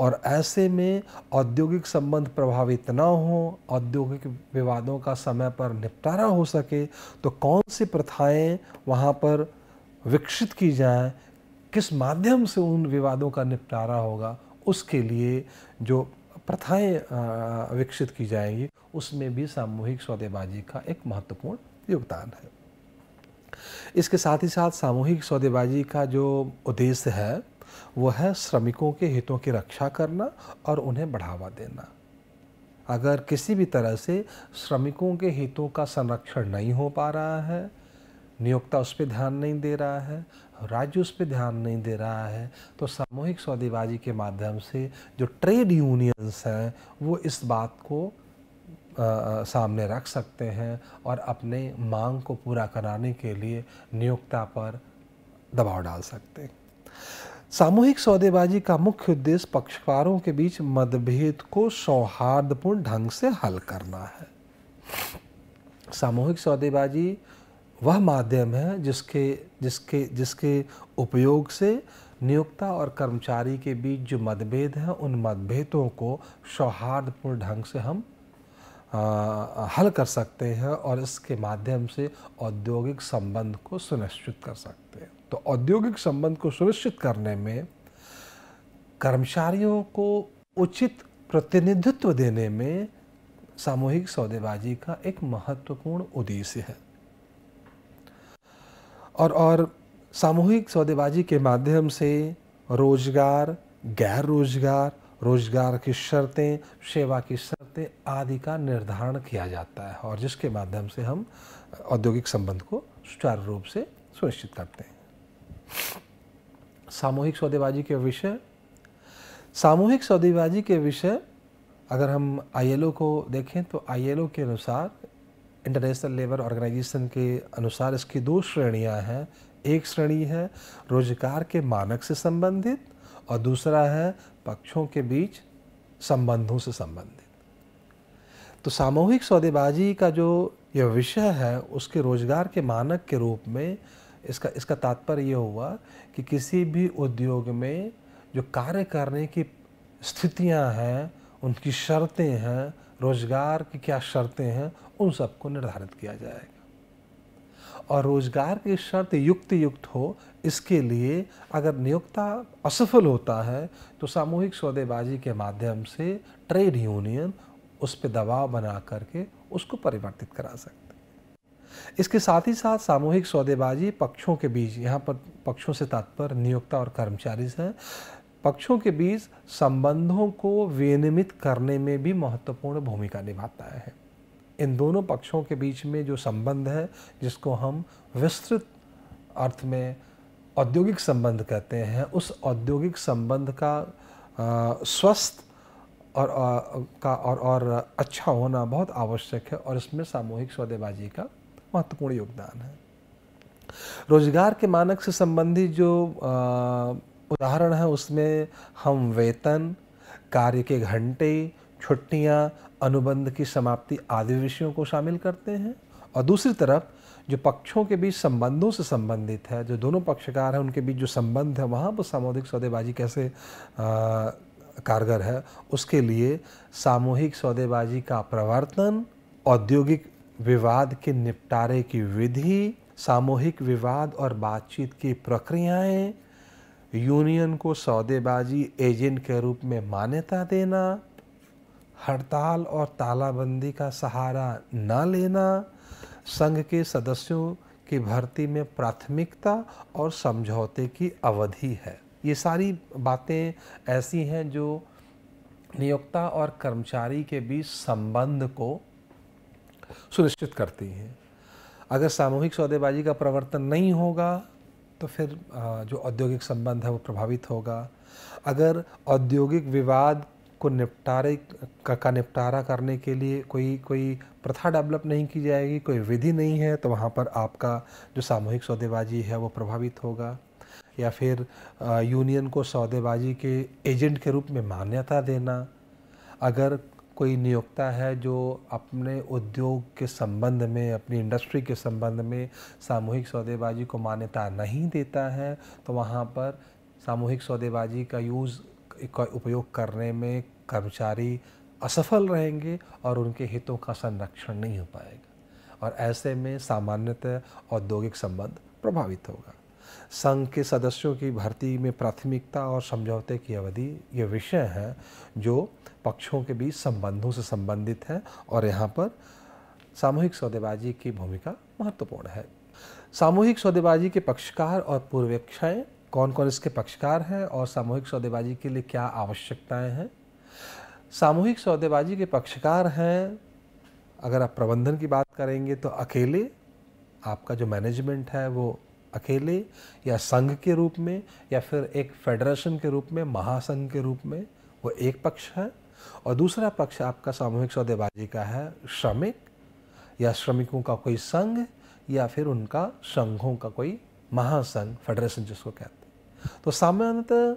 Speaker 1: और ऐसे में औद्योगिक संबंध प्रभावित ना हो औद्योगिक विवादों का समय पर निपटारा हो सके तो कौन सी प्रथाएं वहाँ पर विकसित की जाए किस माध्यम से उन विवादों का निपटारा होगा उसके लिए जो प्रथाएं विकसित की जाएंगी उसमें भी सामूहिक सौदेबाजी का एक महत्वपूर्ण योगदान है इसके साथ ही साथ सामूहिक सौदेबाजी का जो उद्देश्य है वो है श्रमिकों के हितों की रक्षा करना और उन्हें बढ़ावा देना अगर किसी भी तरह से श्रमिकों के हितों का संरक्षण नहीं हो पा रहा है नियोक्ता उस पर ध्यान नहीं दे रहा है राज्य उस पर ध्यान नहीं दे रहा है तो सामूहिक सौदेबाजी के माध्यम से जो ट्रेड यूनियंस हैं वो इस बात को आ, सामने रख सकते हैं और अपने मांग को पूरा कराने के लिए नियोक्ता पर दबाव डाल सकते हैं सामूहिक सौदेबाजी का मुख्य उद्देश्य पक्षकारों के बीच मतभेद को सौहार्दपूर्ण ढंग से हल करना है सामूहिक सौदेबाजी वह माध्यम है जिसके जिसके जिसके उपयोग से नियोक्ता और कर्मचारी के बीच जो मतभेद हैं उन मतभेदों को सौहार्दपूर्ण ढंग से हम आ, हल कर सकते हैं और इसके माध्यम से औद्योगिक संबंध को सुनिश्चित कर सकते हैं तो औद्योगिक संबंध को सुनिश्चित करने में कर्मचारियों को उचित प्रतिनिधित्व देने में सामूहिक सौदेबाजी का एक महत्वपूर्ण उद्देश्य है और और सामूहिक सौदेबाजी के माध्यम से रोजगार गैर रोजगार रोजगार की शर्तें सेवा की शर्तें आदि का निर्धारण किया जाता है और जिसके माध्यम से हम औद्योगिक संबंध को सुचारू रूप से सुनिश्चित करते हैं सामूहिक सौदेबाजी के विषय सामूहिक सौदेबाजी के विषय अगर हम आईएलओ को देखें तो आईएलओ के अनुसार इंटरनेशनल लेबर ऑर्गेनाइजेशन के अनुसार इसकी दो श्रेणियां हैं एक श्रेणी है रोजगार के मानक से संबंधित और दूसरा है पक्षों के बीच संबंधों से संबंधित तो सामूहिक सौदेबाजी का जो यह विषय है उसके रोजगार के मानक के रूप में इसका इसका तात्पर्य यह हुआ कि किसी भी उद्योग में जो कार्य करने की स्थितियां हैं उनकी शर्तें हैं रोज़गार की क्या शर्तें हैं उन सबको निर्धारित किया जाएगा और रोज़गार की शर्त युक्त युक्त हो इसके लिए अगर नियोक्ता असफल होता है तो सामूहिक सौदेबाजी के माध्यम से ट्रेड यूनियन उस पर दबाव बना करके उसको परिवर्तित करा सकते इसके साथ ही साथ सामूहिक सौदेबाजी पक्षों के बीच यहाँ पर पक्षों से तात्पर्य नियोक्ता और कर्मचारी से पक्षों के बीच संबंधों को विनियमित करने में भी महत्वपूर्ण भूमिका निभाता है इन दोनों पक्षों के बीच में जो संबंध है जिसको हम विस्तृत अर्थ में औद्योगिक संबंध कहते हैं उस औद्योगिक संबंध का स्वस्थ और आ, का और और अच्छा होना बहुत आवश्यक है और इसमें सामूहिक सौदेबाजी का महत्वपूर्ण योगदान है रोजगार के मानक से संबंधित जो आ, उदाहरण है उसमें हम वेतन कार्य के घंटे छुट्टियां, अनुबंध की समाप्ति आदि विषयों को शामिल करते हैं और दूसरी तरफ जो पक्षों के बीच संबंधों से संबंधित है जो दोनों पक्षकार हैं उनके बीच जो संबंध है वहाँ पर सामूहिक सौदेबाजी कैसे आ, कारगर है उसके लिए सामूहिक सौदेबाजी का प्रवर्तन औद्योगिक विवाद के निपटारे की विधि सामूहिक विवाद और बातचीत की प्रक्रियाएं यूनियन को सौदेबाजी एजेंट के रूप में मान्यता देना हड़ताल और तालाबंदी का सहारा न लेना संघ के सदस्यों की भर्ती में प्राथमिकता और समझौते की अवधि है ये सारी बातें ऐसी हैं जो नियोक्ता और कर्मचारी के बीच संबंध को सुनिश्चित करती हैं अगर सामूहिक सौदेबाजी का प्रवर्तन नहीं होगा तो फिर जो औद्योगिक संबंध है वो प्रभावित होगा अगर औद्योगिक विवाद को निपटारे का, का निपटारा करने के लिए कोई कोई प्रथा डेवलप नहीं की जाएगी कोई विधि नहीं है तो वहाँ पर आपका जो सामूहिक सौदेबाजी है वो प्रभावित होगा या फिर यूनियन को सौदेबाजी के एजेंट के रूप में मान्यता देना अगर कोई नियोक्ता है जो अपने उद्योग के संबंध में अपनी इंडस्ट्री के संबंध में सामूहिक सौदेबाजी को मान्यता नहीं देता है तो वहाँ पर सामूहिक सौदेबाजी का यूज़ का उपयोग करने में कर्मचारी असफल रहेंगे और उनके हितों का संरक्षण नहीं हो पाएगा और ऐसे में सामान्यतः औद्योगिक संबंध प्रभावित होगा संघ के सदस्यों की भर्ती में प्राथमिकता और समझौते की अवधि ये विषय हैं जो पक्षों के बीच संबंधों से संबंधित हैं और यहाँ पर सामूहिक सौदेबाजी की भूमिका महत्वपूर्ण है सामूहिक सौदेबाजी के पक्षकार और पूर्वेक्षाएँ कौन कौन इसके पक्षकार हैं और सामूहिक सौदेबाजी के लिए क्या आवश्यकताएं हैं सामूहिक सौदेबाजी के पक्षकार हैं अगर आप प्रबंधन की बात करेंगे तो अकेले आपका जो मैनेजमेंट है वो अकेले या संघ के रूप में या फिर एक फेडरेशन के रूप में महासंघ के रूप में वो एक पक्ष है और दूसरा पक्ष आपका सामूहिक सौदेबाजी का है श्रमिक या श्रमिकों का कोई संघ या फिर उनका संघों का कोई महासंघ फेडरेशन जिसको कहते हैं तो सामान्यतः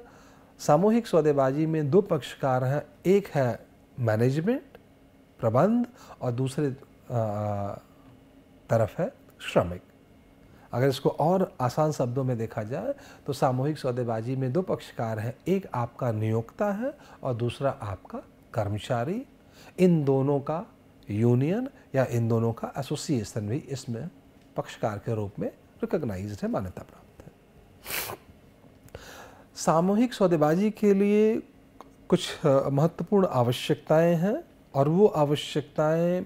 Speaker 1: सामूहिक सौदेबाजी में दो पक्षकार हैं एक है मैनेजमेंट प्रबंध और दूसरे तरफ है श्रमिक अगर इसको और आसान शब्दों में देखा जाए तो सामूहिक सौदेबाजी में दो पक्षकार हैं एक आपका नियोक्ता है और दूसरा आपका कर्मचारी इन दोनों का यूनियन या इन दोनों का एसोसिएशन भी इसमें पक्षकार के रूप में रिकग्नाइज है मान्यता प्राप्त है सामूहिक सौदेबाजी के लिए कुछ महत्वपूर्ण आवश्यकताएं हैं और वो आवश्यकताएं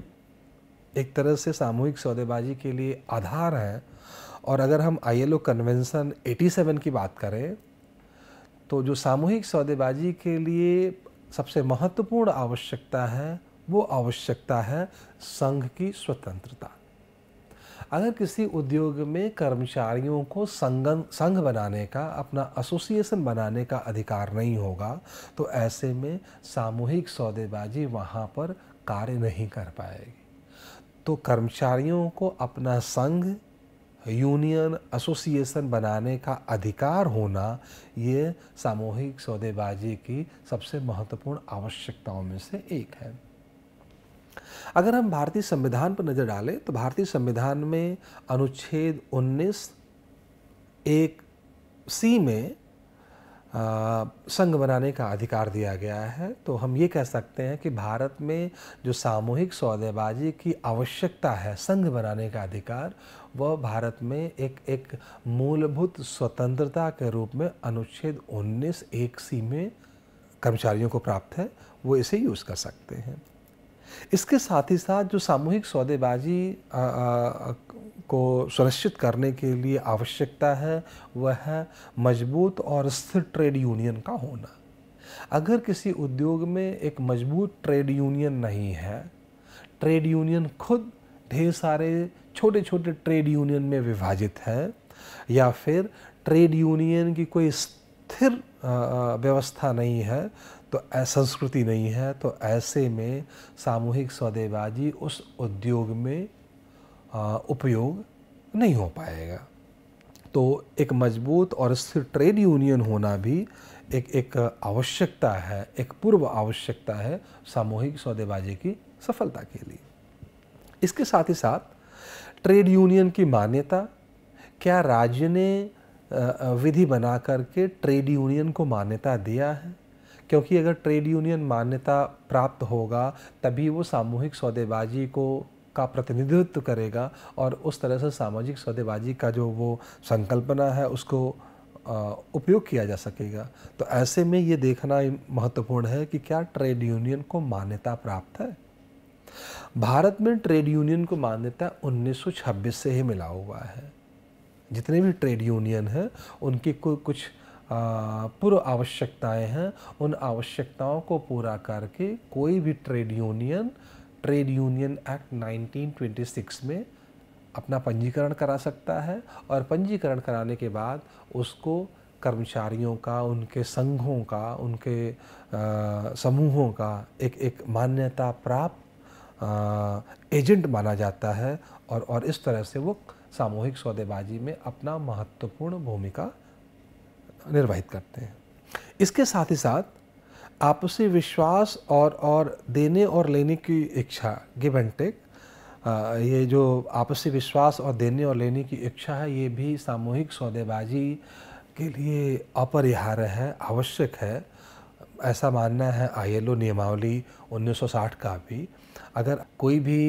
Speaker 1: एक तरह से सामूहिक सौदेबाजी के लिए आधार हैं और अगर हम आई कन्वेंसन कन्वेंशन 87 की बात करें तो जो सामूहिक सौदेबाजी के लिए सबसे महत्वपूर्ण आवश्यकता है वो आवश्यकता है संघ की स्वतंत्रता अगर किसी उद्योग में कर्मचारियों को संगन संघ बनाने का अपना एसोसिएशन बनाने का अधिकार नहीं होगा तो ऐसे में सामूहिक सौदेबाजी वहाँ पर कार्य नहीं कर पाएगी तो कर्मचारियों को अपना संघ यूनियन एसोसिएशन बनाने का अधिकार होना ये सामूहिक सौदेबाजी की सबसे महत्वपूर्ण आवश्यकताओं में से एक है अगर हम भारतीय संविधान पर नज़र डालें तो भारतीय संविधान में अनुच्छेद 19 एक सी में संघ बनाने का अधिकार दिया गया है तो हम ये कह सकते हैं कि भारत में जो सामूहिक सौदेबाजी की आवश्यकता है संघ बनाने का अधिकार वह भारत में एक एक मूलभूत स्वतंत्रता के रूप में अनुच्छेद 19 एक सी में कर्मचारियों को प्राप्त है वो इसे यूज़ कर सकते हैं इसके साथ ही साथ जो सामूहिक सौदेबाजी को सुनिश्चित करने के लिए आवश्यकता है वह है मजबूत और स्थिर ट्रेड यूनियन का होना अगर किसी उद्योग में एक मजबूत ट्रेड यूनियन नहीं है ट्रेड यूनियन खुद ढेर सारे छोटे छोटे ट्रेड यूनियन में विभाजित है या फिर ट्रेड यूनियन की कोई स्थिर व्यवस्था नहीं है तो संस्कृति नहीं है तो ऐसे में सामूहिक सौदेबाजी उस उद्योग में उपयोग नहीं हो पाएगा तो एक मजबूत और स्थिर ट्रेड यूनियन होना भी एक एक आवश्यकता है एक पूर्व आवश्यकता है सामूहिक सौदेबाजी की सफलता के लिए इसके साथ ही साथ ट्रेड यूनियन की मान्यता क्या राज्य ने विधि बना करके ट्रेड यूनियन को मान्यता दिया है क्योंकि अगर ट्रेड यूनियन मान्यता प्राप्त होगा तभी वो सामूहिक सौदेबाजी को का प्रतिनिधित्व करेगा और उस तरह से सामाजिक सौदेबाजी का जो वो संकल्पना है उसको उपयोग किया जा सकेगा तो ऐसे में ये देखना महत्वपूर्ण है कि क्या ट्रेड यूनियन को मान्यता प्राप्त है भारत में ट्रेड यूनियन को मान्यता 1926 से ही मिला हुआ है जितने भी ट्रेड यूनियन हैं उनकी कुछ पूर्व आवश्यकताएं हैं उन आवश्यकताओं को पूरा करके कोई भी trade union trade union act 1926 में अपना पंजीकरण करा सकता है और पंजीकरण कराने के बाद उसको कर्मचारियों का उनके संघों का उनके समूहों का एक एक मान्यता प्राप्त एजेंट माना जाता है और और इस तरह से वो सामूहिक सौदेबाजी में अपना महत्वपूर्ण भूमिका निर्वाहित करते हैं इसके साथ ही साथ आपसी विश्वास और और देने और लेने की इच्छा गिव एंड टेक ये जो आपसी विश्वास और देने और लेने की इच्छा है ये भी सामूहिक सौदेबाजी के लिए अपरिहार्य है आवश्यक है ऐसा मानना है आईएलओ नियमावली 1960 का भी अगर कोई भी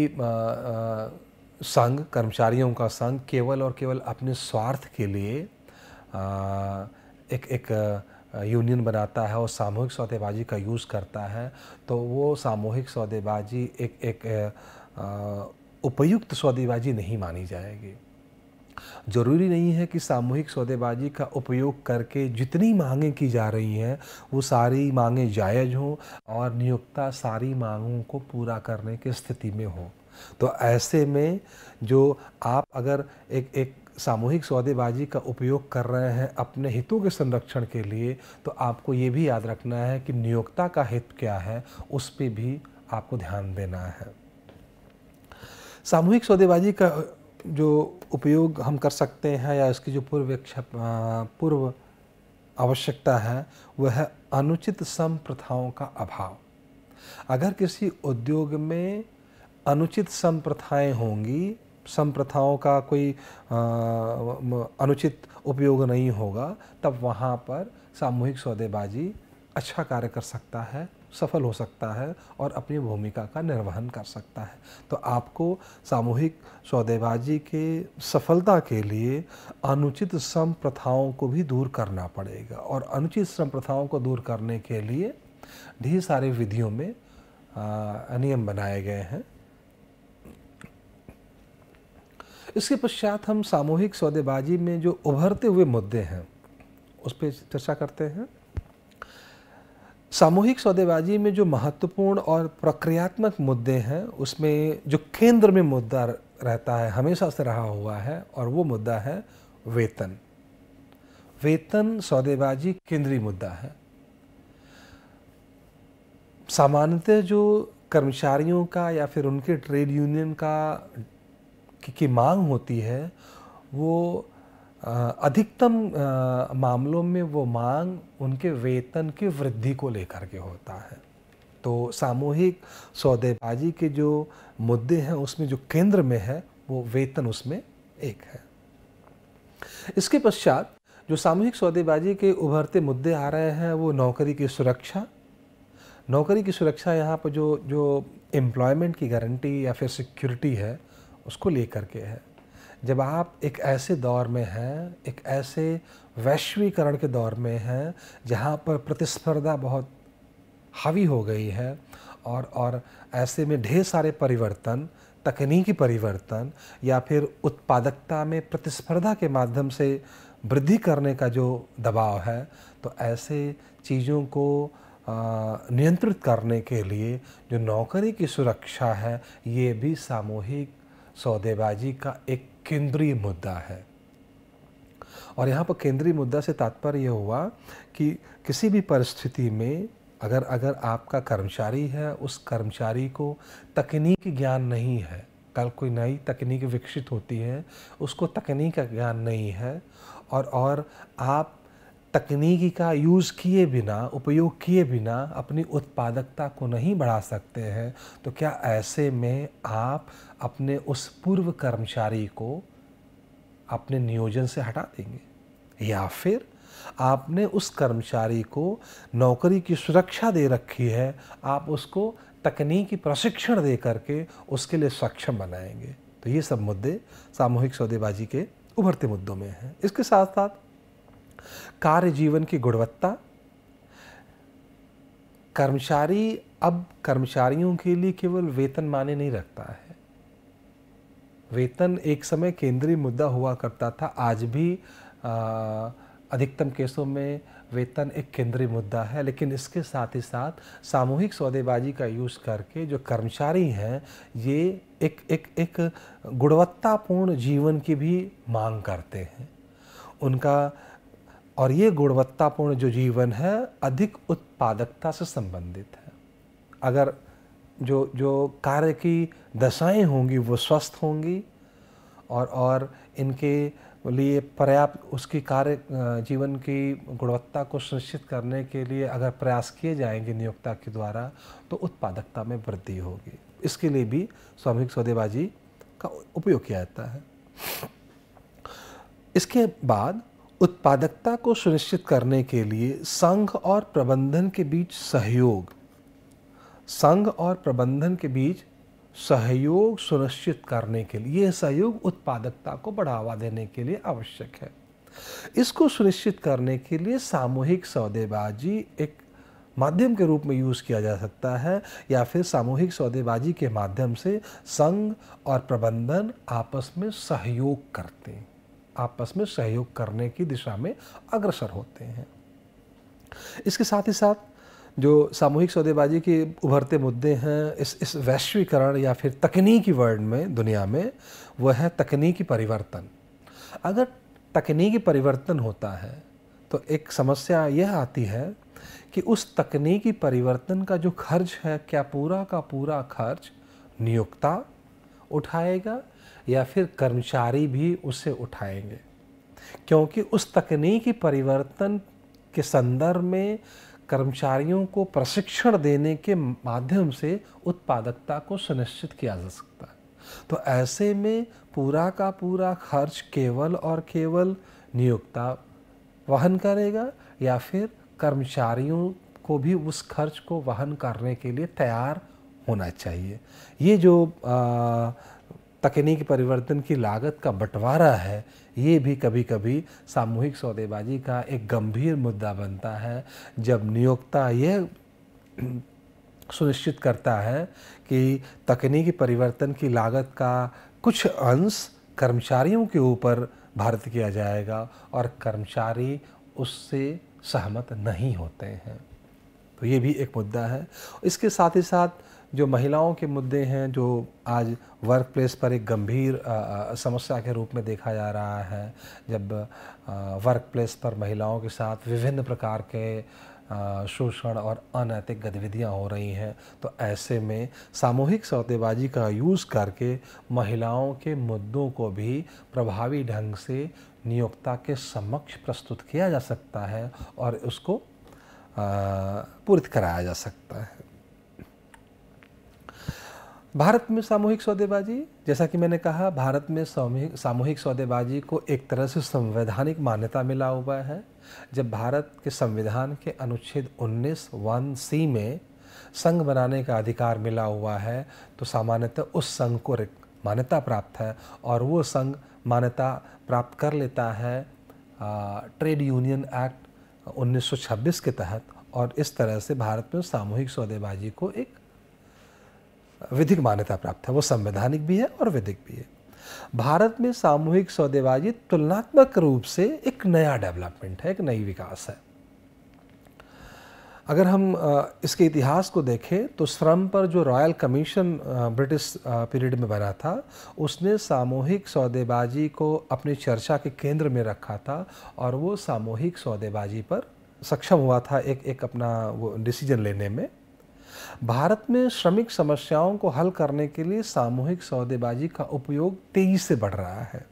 Speaker 1: संघ कर्मचारियों का संघ केवल और केवल अपने स्वार्थ के लिए आ, एक एक यूनियन बनाता है और सामूहिक सौदेबाजी का यूज़ करता है तो वो सामूहिक सौदेबाजी एक एक उपयुक्त सौदेबाजी नहीं मानी जाएगी ज़रूरी नहीं है कि सामूहिक सौदेबाजी का उपयोग करके जितनी मांगें की जा रही हैं वो सारी मांगें जायज़ हों और नियोक्ता सारी मांगों को पूरा करने की स्थिति में हो तो ऐसे में जो आप अगर एक एक सामूहिक सौदेबाजी का उपयोग कर रहे हैं अपने हितों के संरक्षण के लिए तो आपको ये भी याद रखना है कि नियोक्ता का हित क्या है उस पर भी आपको ध्यान देना है सामूहिक सौदेबाजी का जो उपयोग हम कर सकते हैं या इसकी जो पूर्व पूर्व आवश्यकता है वह है अनुचित सम प्रथाओं का अभाव अगर किसी उद्योग में अनुचित सम प्रथाएँ होंगी सम प्रथाओं का कोई अनुचित उपयोग नहीं होगा तब वहाँ पर सामूहिक सौदेबाजी अच्छा कार्य कर सकता है सफल हो सकता है और अपनी भूमिका का निर्वहन कर सकता है तो आपको सामूहिक सौदेबाजी के सफलता के लिए अनुचित सम प्रथाओं को भी दूर करना पड़ेगा और अनुचित सम प्रथाओं को दूर करने के लिए ढेर सारे विधियों में नियम बनाए गए हैं इसके पश्चात हम सामूहिक सौदेबाजी में जो उभरते हुए मुद्दे हैं उस पर चर्चा करते हैं सामूहिक सौदेबाजी में जो महत्वपूर्ण और प्रक्रियात्मक मुद्दे हैं उसमें जो केंद्र में मुद्दा रहता है हमेशा से रहा हुआ है और वो मुद्दा है वेतन वेतन सौदेबाजी केंद्रीय मुद्दा है सामान्यतः जो कर्मचारियों का या फिर उनके ट्रेड यूनियन का की मांग होती है वो अधिकतम मामलों में वो मांग उनके वेतन की वृद्धि को लेकर के होता है तो सामूहिक सौदेबाजी के जो मुद्दे हैं उसमें जो केंद्र में है वो वेतन उसमें एक है इसके पश्चात जो सामूहिक सौदेबाजी के उभरते मुद्दे आ रहे हैं वो नौकरी की सुरक्षा नौकरी की सुरक्षा यहाँ पर जो जो एम्प्लॉयमेंट की गारंटी या फिर सिक्योरिटी है उसको लेकर के है जब आप एक ऐसे दौर में हैं एक ऐसे वैश्वीकरण के दौर में हैं जहाँ पर प्रतिस्पर्धा बहुत हावी हो गई है और और ऐसे में ढेर सारे परिवर्तन तकनीकी परिवर्तन या फिर उत्पादकता में प्रतिस्पर्धा के माध्यम से वृद्धि करने का जो दबाव है तो ऐसे चीज़ों को नियंत्रित करने के लिए जो नौकरी की सुरक्षा है ये भी सामूहिक सौदेबाजी का एक केंद्रीय मुद्दा है और यहाँ पर केंद्रीय मुद्दा से तात्पर्य यह हुआ कि किसी भी परिस्थिति में अगर अगर आपका कर्मचारी है उस कर्मचारी को तकनीक ज्ञान नहीं है कल कोई नई तकनीक विकसित होती है उसको तकनीक का ज्ञान नहीं है और और आप तकनीकी का यूज़ किए बिना उपयोग किए बिना अपनी उत्पादकता को नहीं बढ़ा सकते हैं तो क्या ऐसे में आप अपने उस पूर्व कर्मचारी को अपने नियोजन से हटा देंगे या फिर आपने उस कर्मचारी को नौकरी की सुरक्षा दे रखी है आप उसको तकनीकी प्रशिक्षण दे करके उसके लिए सक्षम बनाएंगे तो ये सब मुद्दे सामूहिक सौदेबाजी के उभरते मुद्दों में हैं इसके साथ साथ कार्य जीवन की गुणवत्ता कर्मचारी अब कर्मचारियों के लिए केवल वेतन माने नहीं रखता है वेतन एक समय केंद्रीय मुद्दा हुआ करता था आज भी आ, अधिकतम केसों में वेतन एक केंद्रीय मुद्दा है लेकिन इसके साथ ही साथ सामूहिक सौदेबाजी का यूज़ करके जो कर्मचारी हैं ये एक एक एक गुणवत्तापूर्ण जीवन की भी मांग करते हैं उनका और ये गुणवत्तापूर्ण जो जीवन है अधिक उत्पादकता से संबंधित है अगर जो जो कार्य की दशाएं होंगी वो स्वस्थ होंगी और और इनके लिए पर्याप्त उसकी कार्य जीवन की गुणवत्ता को सुनिश्चित करने के लिए अगर प्रयास किए जाएंगे नियोक्ता के द्वारा तो उत्पादकता में वृद्धि होगी इसके लिए भी स्वामिक सौदेबाजी का उपयोग किया जाता है इसके बाद उत्पादकता को सुनिश्चित करने के लिए संघ और प्रबंधन के बीच सहयोग संघ और प्रबंधन के बीच सहयोग सुनिश्चित करने के लिए यह सहयोग उत्पादकता को बढ़ावा देने के लिए आवश्यक है इसको सुनिश्चित करने के लिए सामूहिक सौदेबाजी एक माध्यम के रूप में यूज़ किया जा सकता है या फिर सामूहिक सौदेबाजी के माध्यम से संघ और प्रबंधन आपस में सहयोग करते हैं आपस में सहयोग करने की दिशा में अग्रसर होते हैं इसके साथ ही साथ जो सामूहिक सौदेबाजी के उभरते मुद्दे हैं इस इस वैश्वीकरण या फिर तकनीकी वर्ल्ड में दुनिया में वह है तकनीकी परिवर्तन अगर तकनीकी परिवर्तन होता है तो एक समस्या यह आती है कि उस तकनीकी परिवर्तन का जो खर्च है क्या पूरा का पूरा खर्च नियोक्ता उठाएगा या फिर कर्मचारी भी उसे उठाएंगे क्योंकि उस तकनीकी परिवर्तन के संदर्भ में कर्मचारियों को प्रशिक्षण देने के माध्यम से उत्पादकता को सुनिश्चित किया जा सकता है तो ऐसे में पूरा का पूरा खर्च केवल और केवल नियोक्ता वहन करेगा या फिर कर्मचारियों को भी उस खर्च को वहन करने के लिए तैयार होना चाहिए ये जो आ, तकनीक परिवर्तन की लागत का बंटवारा है ये भी कभी कभी सामूहिक सौदेबाजी का एक गंभीर मुद्दा बनता है जब नियोक्ता यह सुनिश्चित करता है कि तकनीकी परिवर्तन की लागत का कुछ अंश कर्मचारियों के ऊपर भारत किया जाएगा और कर्मचारी उससे सहमत नहीं होते हैं तो ये भी एक मुद्दा है इसके साथ ही साथ जो महिलाओं के मुद्दे हैं जो आज वर्क प्लेस पर एक गंभीर समस्या के रूप में देखा जा रहा है जब वर्क प्लेस पर महिलाओं के साथ विभिन्न प्रकार के शोषण और अनैतिक गतिविधियां हो रही हैं तो ऐसे में सामूहिक सौदेबाजी का यूज़ करके महिलाओं के मुद्दों को भी प्रभावी ढंग से नियोक्ता के समक्ष प्रस्तुत किया जा सकता है और उसको पूरित कराया जा सकता है भारत में सामूहिक सौदेबाजी जैसा कि मैंने कहा भारत में सामूहिक सामूहिक सौदेबाजी को एक तरह से संवैधानिक मान्यता मिला हुआ है जब भारत के संविधान के अनुच्छेद उन्नीस वन सी में संघ बनाने का अधिकार मिला हुआ है तो सामान्यतः उस संघ को मान्यता प्राप्त है और वो संघ मान्यता प्राप्त कर लेता है ट्रेड यूनियन एक्ट 1926 के तहत और इस तरह से भारत में सामूहिक सौदेबाजी को एक विधिक मान्यता प्राप्त है वो संवैधानिक भी है और विधिक भी है भारत में सामूहिक सौदेबाजी तुलनात्मक रूप से एक नया डेवलपमेंट है एक नई विकास है अगर हम इसके इतिहास को देखें तो श्रम पर जो रॉयल कमीशन ब्रिटिश पीरियड में बना था उसने सामूहिक सौदेबाजी को अपनी चर्चा के केंद्र में रखा था और वो सामूहिक सौदेबाजी पर सक्षम हुआ था एक एक अपना वो डिसीजन लेने में भारत में श्रमिक समस्याओं को हल करने के लिए सामूहिक सौदेबाजी का उपयोग तेजी से बढ़ रहा है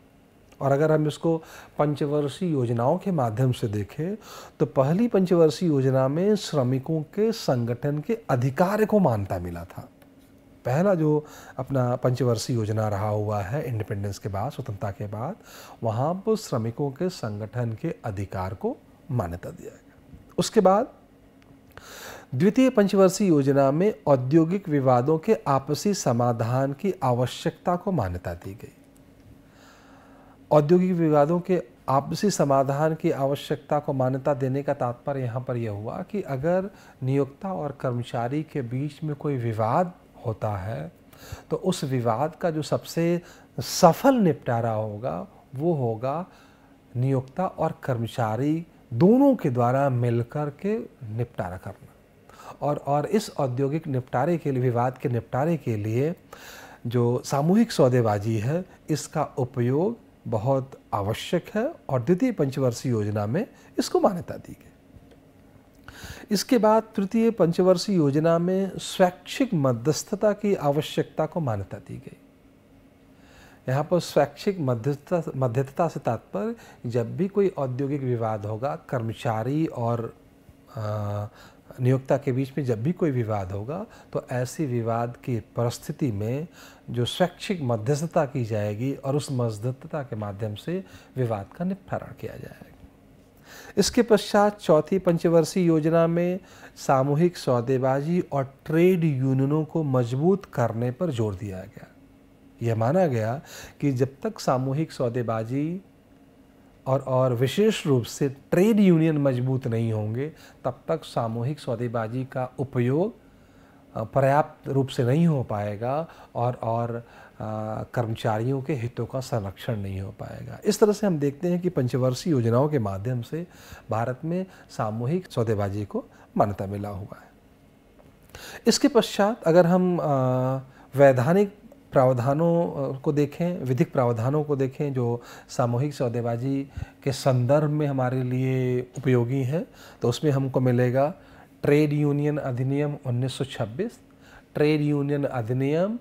Speaker 1: और अगर हम इसको पंचवर्षीय योजनाओं के माध्यम से देखें तो पहली पंचवर्षीय योजना में श्रमिकों के संगठन के अधिकार को मान्यता मिला था पहला जो अपना पंचवर्षीय योजना रहा हुआ है इंडिपेंडेंस के बाद स्वतंत्रता के बाद वहाँ पर श्रमिकों के संगठन के अधिकार को मान्यता दिया गया उसके बाद द्वितीय पंचवर्षीय योजना में औद्योगिक विवादों के आपसी समाधान की आवश्यकता को मान्यता दी गई औद्योगिक विवादों के आपसी समाधान की आवश्यकता को मान्यता देने का तात्पर्य यहाँ पर यह हुआ कि अगर नियोक्ता और कर्मचारी के बीच में कोई विवाद होता है तो उस विवाद का जो सबसे सफल निपटारा होगा वो होगा नियोक्ता और कर्मचारी दोनों के द्वारा मिलकर के निपटारा करना और और इस औद्योगिक निपटारे के लिए विवाद के निपटारे के लिए जो सामूहिक सौदेबाजी है इसका उपयोग बहुत आवश्यक है और द्वितीय पंचवर्षीय योजना में इसको मान्यता दी गई इसके बाद तृतीय पंचवर्षीय योजना में स्वैच्छिक मध्यस्थता की आवश्यकता को मान्यता दी गई यहाँ पर स्वैच्छिक मध्यस्थता मध्यस्थता से तात्पर्य जब भी कोई औद्योगिक विवाद होगा कर्मचारी और नियोक्ता के बीच में जब भी कोई विवाद होगा तो ऐसी विवाद की परिस्थिति में जो शैक्षिक मध्यस्थता की जाएगी और उस मध्यस्थता के माध्यम से विवाद का निपटारण किया जाएगा इसके पश्चात चौथी पंचवर्षीय योजना में सामूहिक सौदेबाजी और ट्रेड यूनियनों को मजबूत करने पर जोर दिया गया यह माना गया कि जब तक सामूहिक सौदेबाजी और और विशेष रूप से ट्रेड यूनियन मजबूत नहीं होंगे तब तक सामूहिक सौदेबाजी का उपयोग पर्याप्त रूप से नहीं हो पाएगा और और कर्मचारियों के हितों का संरक्षण नहीं हो पाएगा इस तरह से हम देखते हैं कि पंचवर्षीय योजनाओं के माध्यम से भारत में सामूहिक सौदेबाजी को मान्यता मिला हुआ है इसके पश्चात अगर हम वैधानिक प्रावधानों को देखें विधिक प्रावधानों को देखें जो सामूहिक सौदेबाजी के संदर्भ में हमारे लिए उपयोगी हैं तो उसमें हमको मिलेगा ट्रेड यूनियन अधिनियम 1926 ट्रेड यूनियन अधिनियम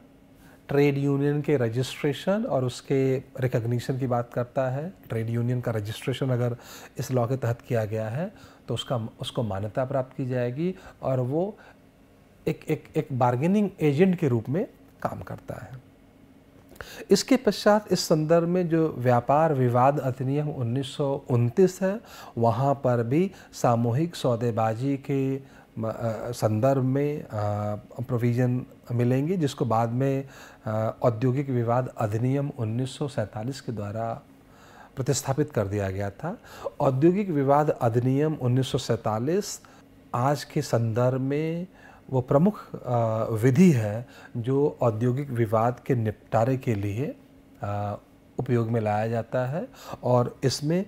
Speaker 1: ट्रेड यूनियन के रजिस्ट्रेशन और उसके रिकग्निशन की बात करता है ट्रेड यूनियन का रजिस्ट्रेशन अगर इस लॉ के तहत किया गया है तो उसका उसको मान्यता प्राप्त की जाएगी और वो एक एक एक बार्गेनिंग एजेंट के रूप में काम करता है इसके पश्चात इस संदर्भ में जो व्यापार विवाद अधिनियम उन्नीस है वहाँ पर भी सामूहिक सौदेबाजी के संदर्भ में प्रोविज़न मिलेंगे जिसको बाद में औद्योगिक विवाद अधिनियम उन्नीस के द्वारा प्रतिस्थापित कर दिया गया था औद्योगिक विवाद अधिनियम उन्नीस आज के संदर्भ में वो प्रमुख विधि है जो औद्योगिक विवाद के निपटारे के लिए उपयोग में लाया जाता है और इसमें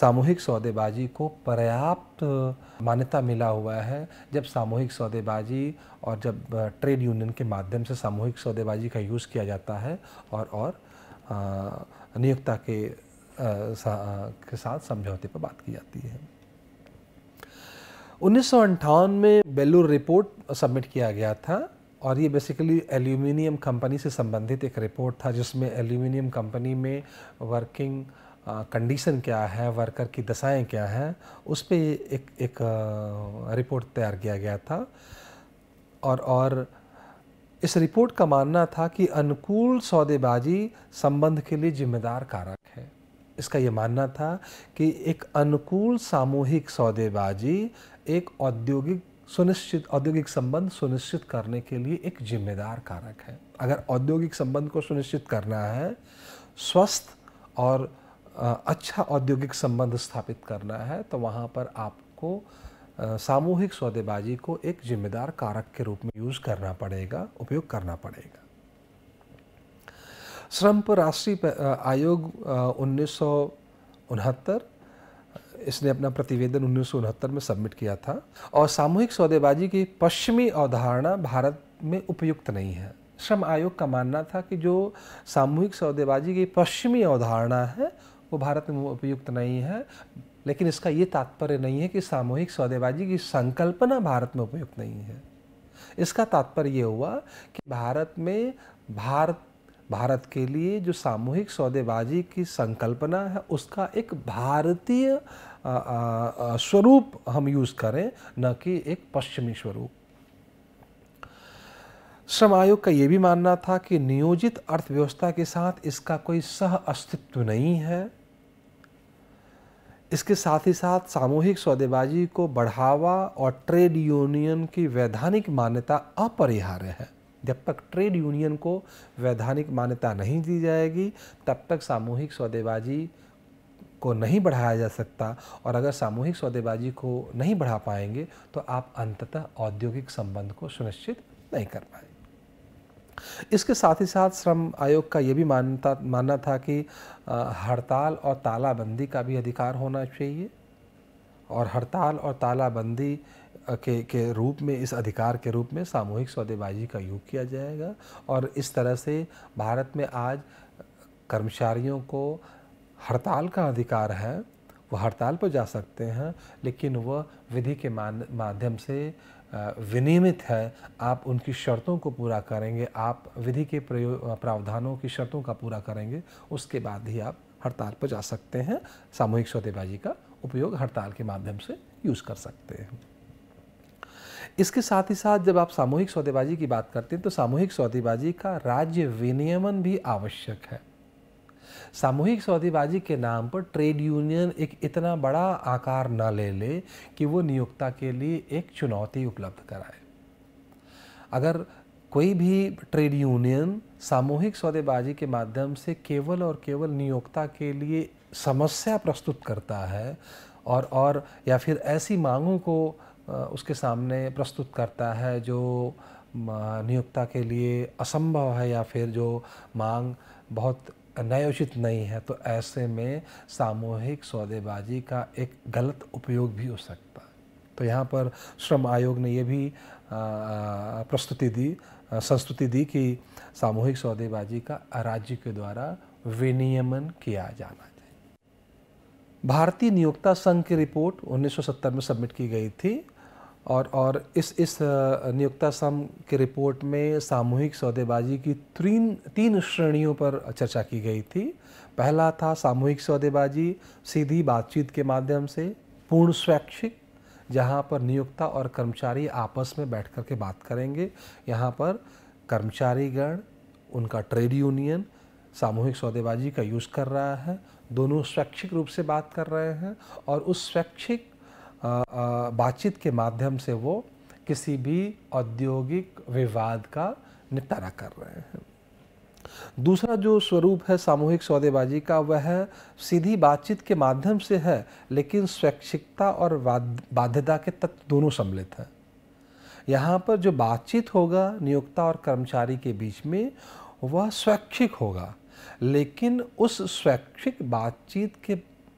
Speaker 1: सामूहिक सौदेबाजी को पर्याप्त मान्यता मिला हुआ है जब सामूहिक सौदेबाजी और जब ट्रेड यूनियन के माध्यम से सामूहिक सौदेबाजी का यूज़ किया जाता है और और नियोक्ता के, के साथ समझौते पर बात की जाती है उन्नीस में बेलूर रिपोर्ट सबमिट किया गया था और ये बेसिकली एल्यूमिनियम कंपनी से संबंधित एक रिपोर्ट था जिसमें एल्यूमिनियम कंपनी में वर्किंग कंडीशन क्या है वर्कर की दशाएं क्या हैं उस पर एक एक रिपोर्ट तैयार किया गया था और और इस रिपोर्ट का मानना था कि अनुकूल सौदेबाजी संबंध के लिए जिम्मेदार कारक है इसका ये मानना था कि एक अनुकूल सामूहिक सौदेबाजी एक औद्योगिक सुनिश्चित औद्योगिक संबंध सुनिश्चित करने के लिए एक जिम्मेदार कारक है अगर औद्योगिक संबंध को सुनिश्चित करना है स्वस्थ और अच्छा औद्योगिक संबंध स्थापित करना है तो वहाँ पर आपको सामूहिक सौदेबाजी को एक जिम्मेदार कारक के रूप में यूज़ करना पड़ेगा उपयोग करना पड़ेगा श्रम पर राष्ट्रीय आयोग उन्नीस इसने अपना प्रतिवेदन उन्नीस में सबमिट किया था और सामूहिक सौदेबाजी की पश्चिमी अवधारणा भारत में उपयुक्त नहीं है श्रम आयोग का मानना था कि जो सामूहिक सौदेबाजी की पश्चिमी अवधारणा है वो भारत में उपयुक्त नहीं है लेकिन इसका ये तात्पर्य नहीं है कि सामूहिक सौदेबाजी की संकल्पना भारत में उपयुक्त नहीं है इसका तात्पर्य ये हुआ कि भारत में भारत भारत के लिए जो सामूहिक सौदेबाजी की संकल्पना है उसका एक भारतीय स्वरूप हम यूज़ करें न कि एक पश्चिमी स्वरूप श्रम आयोग का यह भी मानना था कि नियोजित अर्थव्यवस्था के साथ इसका कोई सह अस्तित्व नहीं है इसके साथ ही साथ सामूहिक सौदेबाजी को बढ़ावा और ट्रेड यूनियन की वैधानिक मान्यता अपरिहार्य है जब तक ट्रेड यूनियन को वैधानिक मान्यता नहीं दी जाएगी तब तक सामूहिक सौदेबाजी को नहीं बढ़ाया जा सकता और अगर सामूहिक सौदेबाजी को नहीं बढ़ा पाएंगे तो आप अंततः औद्योगिक संबंध को सुनिश्चित नहीं कर पाएंगे इसके साथ ही साथ श्रम आयोग का यह भी मानता मानना था कि हड़ताल और तालाबंदी का भी अधिकार होना चाहिए और हड़ताल और तालाबंदी के के रूप में इस अधिकार के रूप में सामूहिक सौदेबाजी का योग किया जाएगा और इस तरह से भारत में आज कर्मचारियों को हड़ताल का अधिकार है वह हड़ताल पर जा सकते हैं लेकिन वह विधि के माध्यम से विनियमित है आप उनकी शर्तों को पूरा करेंगे आप विधि के प्रावधानों की शर्तों का पूरा करेंगे उसके बाद ही आप हड़ताल पर जा सकते हैं सामूहिक सौदेबाजी का उपयोग हड़ताल के माध्यम से यूज़ कर सकते हैं इसके साथ ही साथ जब आप सामूहिक सौदेबाजी की बात करते हैं तो सामूहिक सौदेबाजी का राज्य विनियमन भी आवश्यक है सामूहिक सौदेबाजी के नाम पर ट्रेड यूनियन एक इतना बड़ा आकार न ले ले कि वो नियोक्ता के लिए एक चुनौती उपलब्ध कराए अगर कोई भी ट्रेड यूनियन सामूहिक सौदेबाजी के माध्यम से केवल और केवल नियोक्ता के लिए समस्या प्रस्तुत करता है और और या फिर ऐसी मांगों को उसके सामने प्रस्तुत करता है जो नियोक्ता के लिए असंभव है या फिर जो मांग बहुत न्यायोचित नहीं है तो ऐसे में सामूहिक सौदेबाजी का एक गलत उपयोग भी हो सकता है तो यहाँ पर श्रम आयोग ने यह भी प्रस्तुति दी संस्तुति दी कि सामूहिक सौदेबाजी का राज्य के द्वारा विनियमन किया जाना चाहिए भारतीय नियोक्ता संघ की रिपोर्ट 1970 में सबमिट की गई थी और और इस इस नियोक्ता सम के रिपोर्ट में सामूहिक सौदेबाजी की तीन तीन श्रेणियों पर चर्चा की गई थी पहला था सामूहिक सौदेबाजी सीधी बातचीत के माध्यम से पूर्ण स्वैच्छिक जहाँ पर नियोक्ता और कर्मचारी आपस में बैठ कर के बात करेंगे यहाँ पर कर्मचारीगण उनका ट्रेड यूनियन सामूहिक सौदेबाजी का यूज़ कर रहा है दोनों स्वैच्छिक रूप से बात कर रहे हैं और उस स्वैच्छिक बातचीत के माध्यम से वो किसी भी औद्योगिक विवाद का निपटारा कर रहे हैं दूसरा जो स्वरूप है सामूहिक सौदेबाजी का वह सीधी बातचीत के माध्यम से है लेकिन स्वैच्छिकता और बाध्यता के तत्व दोनों सम्मिलित हैं यहाँ पर जो बातचीत होगा नियोक्ता और कर्मचारी के बीच में वह स्वैच्छिक होगा लेकिन उस स्वैच्छिक बातचीत के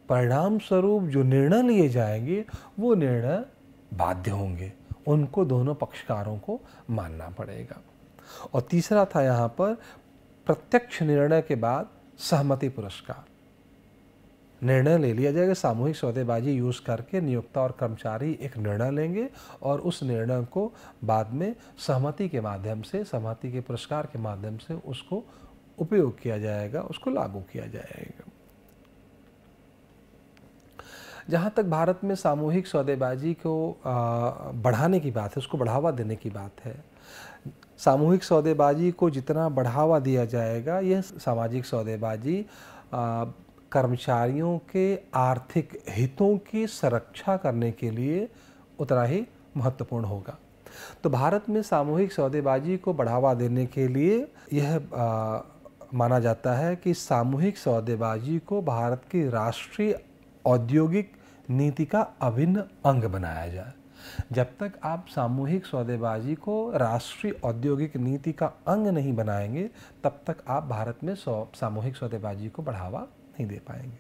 Speaker 1: परिणाम स्वरूप जो निर्णय लिए जाएंगे वो निर्णय बाध्य होंगे उनको दोनों पक्षकारों को मानना पड़ेगा और तीसरा था यहाँ पर प्रत्यक्ष निर्णय के बाद सहमति पुरस्कार निर्णय ले लिया जाएगा सामूहिक सौदेबाजी यूज़ करके नियोक्ता और कर्मचारी एक निर्णय लेंगे और उस निर्णय को बाद में सहमति के माध्यम से सहमति के पुरस्कार के माध्यम से उसको उपयोग किया जाएगा उसको लागू किया जाएगा जहाँ तक भारत में सामूहिक सौदेबाजी को बढ़ाने की बात है उसको बढ़ावा देने की बात है सामूहिक सौदेबाजी को जितना बढ़ावा दिया जाएगा यह सामाजिक सौदेबाजी कर्मचारियों के आर्थिक हितों की संरक्षा करने के लिए उतना ही महत्वपूर्ण होगा तो भारत में सामूहिक सौदेबाजी को बढ़ावा देने के लिए यह आ, माना जाता है कि सामूहिक सौदेबाजी को भारत की राष्ट्रीय औद्योगिक नीति का अभिन्न अंग बनाया जाए जब तक आप सामूहिक सौदेबाजी को राष्ट्रीय औद्योगिक नीति का अंग नहीं बनाएंगे तब तक आप भारत में सामूहिक सौदेबाजी को बढ़ावा नहीं दे पाएंगे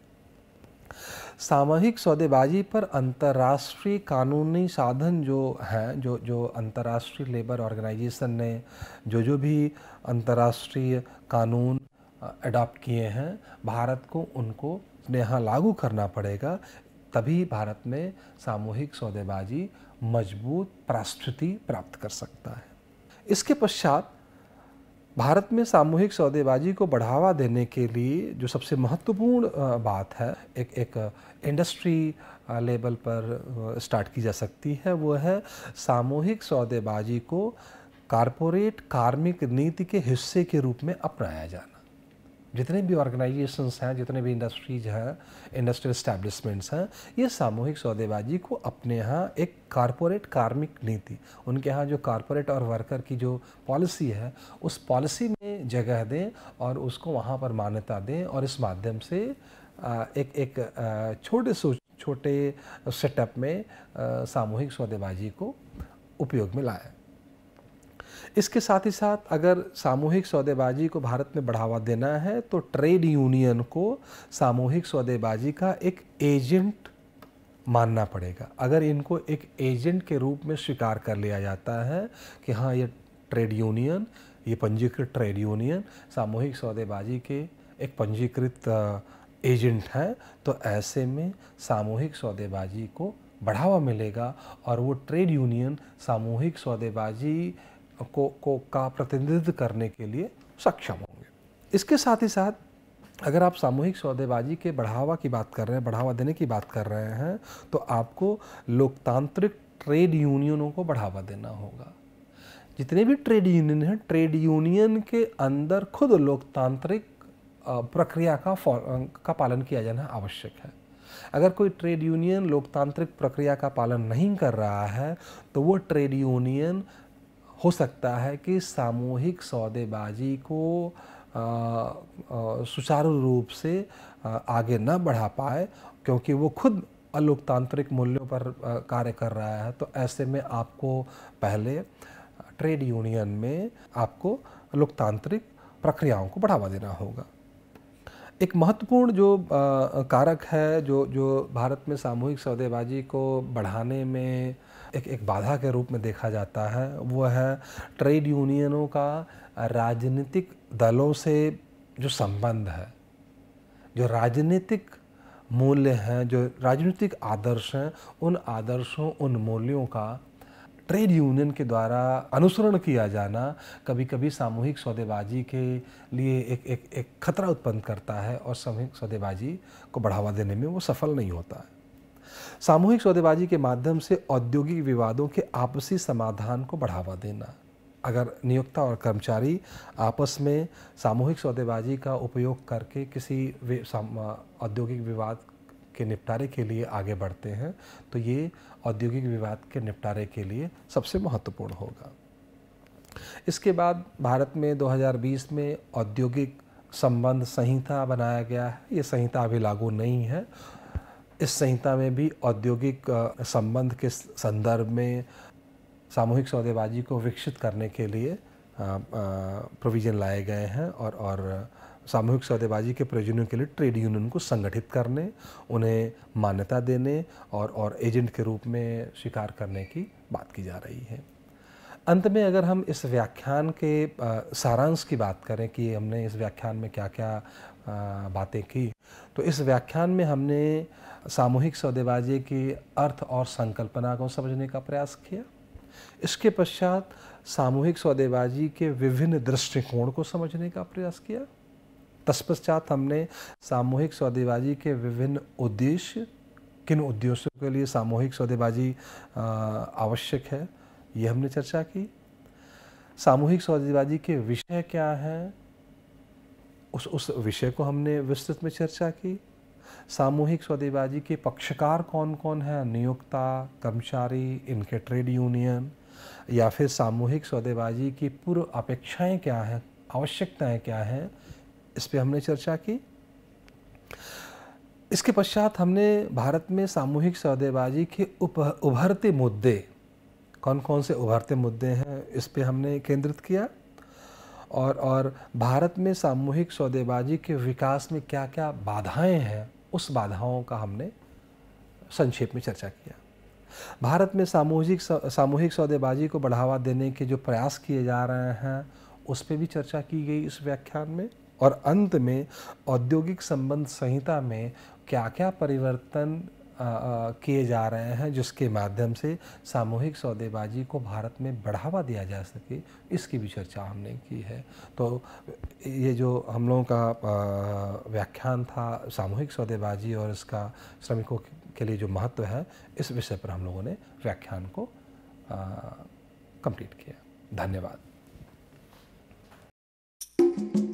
Speaker 1: सामूहिक सौदेबाजी पर अंतर्राष्ट्रीय कानूनी साधन जो हैं जो जो अंतर्राष्ट्रीय लेबर ऑर्गेनाइजेशन ने जो जो भी अंतर्राष्ट्रीय कानून अडॉप्ट किए हैं भारत को उनको यहाँ लागू करना पड़ेगा तभी भारत में सामूहिक सौदेबाजी मजबूत प्रास्तुति प्राप्त कर सकता है इसके पश्चात भारत में सामूहिक सौदेबाजी को बढ़ावा देने के लिए जो सबसे महत्वपूर्ण बात है एक एक इंडस्ट्री लेवल पर स्टार्ट की जा सकती है वो है सामूहिक सौदेबाजी को कारपोरेट कार्मिक नीति के हिस्से के रूप में अपनाया जाना जितने भी ऑर्गेनाइजेशंस हैं जितने भी इंडस्ट्रीज हैं इंडस्ट्रियल इस्टेब्लिशमेंट्स हैं ये सामूहिक सौदेबाजी को अपने यहाँ एक कारपोरेट कार्मिक नीति उनके यहाँ जो कारपोरेट और वर्कर की जो पॉलिसी है उस पॉलिसी में जगह दें और उसको वहाँ पर मान्यता दें और इस माध्यम से एक एक छोटे सोच छोटे सेटअप में सामूहिक सौदेबाजी को उपयोग में लाया इसके साथ ही साथ अगर सामूहिक सौदेबाजी को भारत में बढ़ावा देना है तो ट्रेड यूनियन को सामूहिक सौदेबाजी का एक एजेंट मानना पड़ेगा अगर इनको एक एजेंट के रूप में स्वीकार कर लिया जाता है कि हाँ ये ट्रेड यूनियन ये पंजीकृत ट्रेड यूनियन सामूहिक सौदेबाजी के एक पंजीकृत एजेंट हैं तो ऐसे में सामूहिक सौदेबाजी को बढ़ावा मिलेगा और वो ट्रेड यूनियन सामूहिक सौदेबाजी को को का प्रतिनिधित्व करने के लिए सक्षम होंगे इसके साथ ही साथ अगर आप सामूहिक सौदेबाजी के बढ़ावा की बात कर रहे हैं बढ़ावा देने की बात कर रहे हैं तो आपको लोकतांत्रिक ट्रेड यूनियनों को बढ़ावा देना होगा जितने भी ट्रेड यूनियन हैं ट्रेड यूनियन के अंदर खुद लोकतांत्रिक प्रक्रिया का का पालन किया जाना आवश्यक है अगर कोई ट्रेड यूनियन लोकतांत्रिक प्रक्रिया का पालन नहीं कर रहा है तो वो ट्रेड यूनियन हो सकता है कि सामूहिक सौदेबाजी को सुचारू रूप से आगे न बढ़ा पाए क्योंकि वो खुद अलोकतांत्रिक मूल्यों पर कार्य कर रहा है तो ऐसे में आपको पहले ट्रेड यूनियन में आपको लोकतांत्रिक प्रक्रियाओं को बढ़ावा देना होगा एक महत्वपूर्ण जो कारक है जो जो भारत में सामूहिक सौदेबाजी को बढ़ाने में एक एक बाधा के रूप में देखा जाता है वो है ट्रेड यूनियनों का राजनीतिक दलों से जो संबंध है जो राजनीतिक मूल्य हैं जो राजनीतिक आदर्श हैं उन आदर्शों उन मूल्यों का ट्रेड यूनियन के द्वारा अनुसरण किया जाना कभी कभी सामूहिक सौदेबाजी के लिए एक एक एक खतरा उत्पन्न करता है और सामूहिक सौदेबाजी को बढ़ावा देने में वो सफल नहीं होता है सामूहिक सौदेबाजी के माध्यम से औद्योगिक विवादों के आपसी समाधान को बढ़ावा देना अगर नियोक्ता और कर्मचारी आपस में सामूहिक सौदेबाजी का उपयोग करके किसी औद्योगिक विवाद के निपटारे के लिए आगे बढ़ते हैं तो ये औद्योगिक विवाद के निपटारे के लिए सबसे महत्वपूर्ण होगा इसके बाद भारत में 2020 में औद्योगिक संबंध संहिता बनाया गया है ये संहिता अभी लागू नहीं है इस संहिता में भी औद्योगिक संबंध के संदर्भ में सामूहिक सौदेबाजी को विकसित करने के लिए प्रोविज़न लाए गए हैं और और सामूहिक सौदेबाजी के प्रयोजनों के लिए ट्रेड यूनियन को संगठित करने उन्हें मान्यता देने और और एजेंट के रूप में स्वीकार करने की बात की जा रही है अंत में अगर हम इस व्याख्यान के सारांश की बात करें कि हमने इस व्याख्यान में क्या क्या बातें की तो इस व्याख्यान में हमने सामूहिक सौदेबाजी के अर्थ और संकल्पना को समझने का प्रयास किया इसके पश्चात सामूहिक सौदेबाजी के विभिन्न दृष्टिकोण को समझने का प्रयास किया तत्पश्चात हमने सामूहिक सौदेबाजी के विभिन्न उद्देश्य किन उद्देश्यों के लिए सामूहिक सौदेबाजी आवश्यक है ये हमने चर्चा की सामूहिक सौदेबाजी के विषय क्या हैं उस उस विषय को हमने विस्तृत में चर्चा की सामूहिक सौदेबाजी के पक्षकार कौन कौन हैं नियोक्ता कर्मचारी इनके ट्रेड यूनियन या फिर सामूहिक सौदेबाजी की पूर्व अपेक्षाएं क्या हैं आवश्यकताएं क्या हैं इस पर हमने चर्चा की इसके पश्चात हमने भारत में सामूहिक सौदेबाजी के उप उभरते मुद्दे कौन कौन से उभरते मुद्दे हैं इस पर हमने केंद्रित किया और और भारत में सामूहिक सौदेबाजी के विकास में क्या क्या बाधाएं हैं उस बाधाओं का हमने संक्षेप में चर्चा किया भारत में सामूहिक सामूहिक सौदेबाजी को बढ़ावा देने के जो प्रयास किए जा रहे हैं उस पर भी चर्चा की गई इस व्याख्यान में और अंत में औद्योगिक संबंध संहिता में क्या क्या परिवर्तन किए जा रहे हैं जिसके माध्यम से सामूहिक सौदेबाजी को भारत में बढ़ावा दिया जा सके इसकी भी चर्चा हमने की है तो ये जो हम लोगों का व्याख्यान था सामूहिक सौदेबाजी और इसका श्रमिकों के लिए जो महत्व है इस विषय पर हम लोगों ने व्याख्यान को कंप्लीट किया धन्यवाद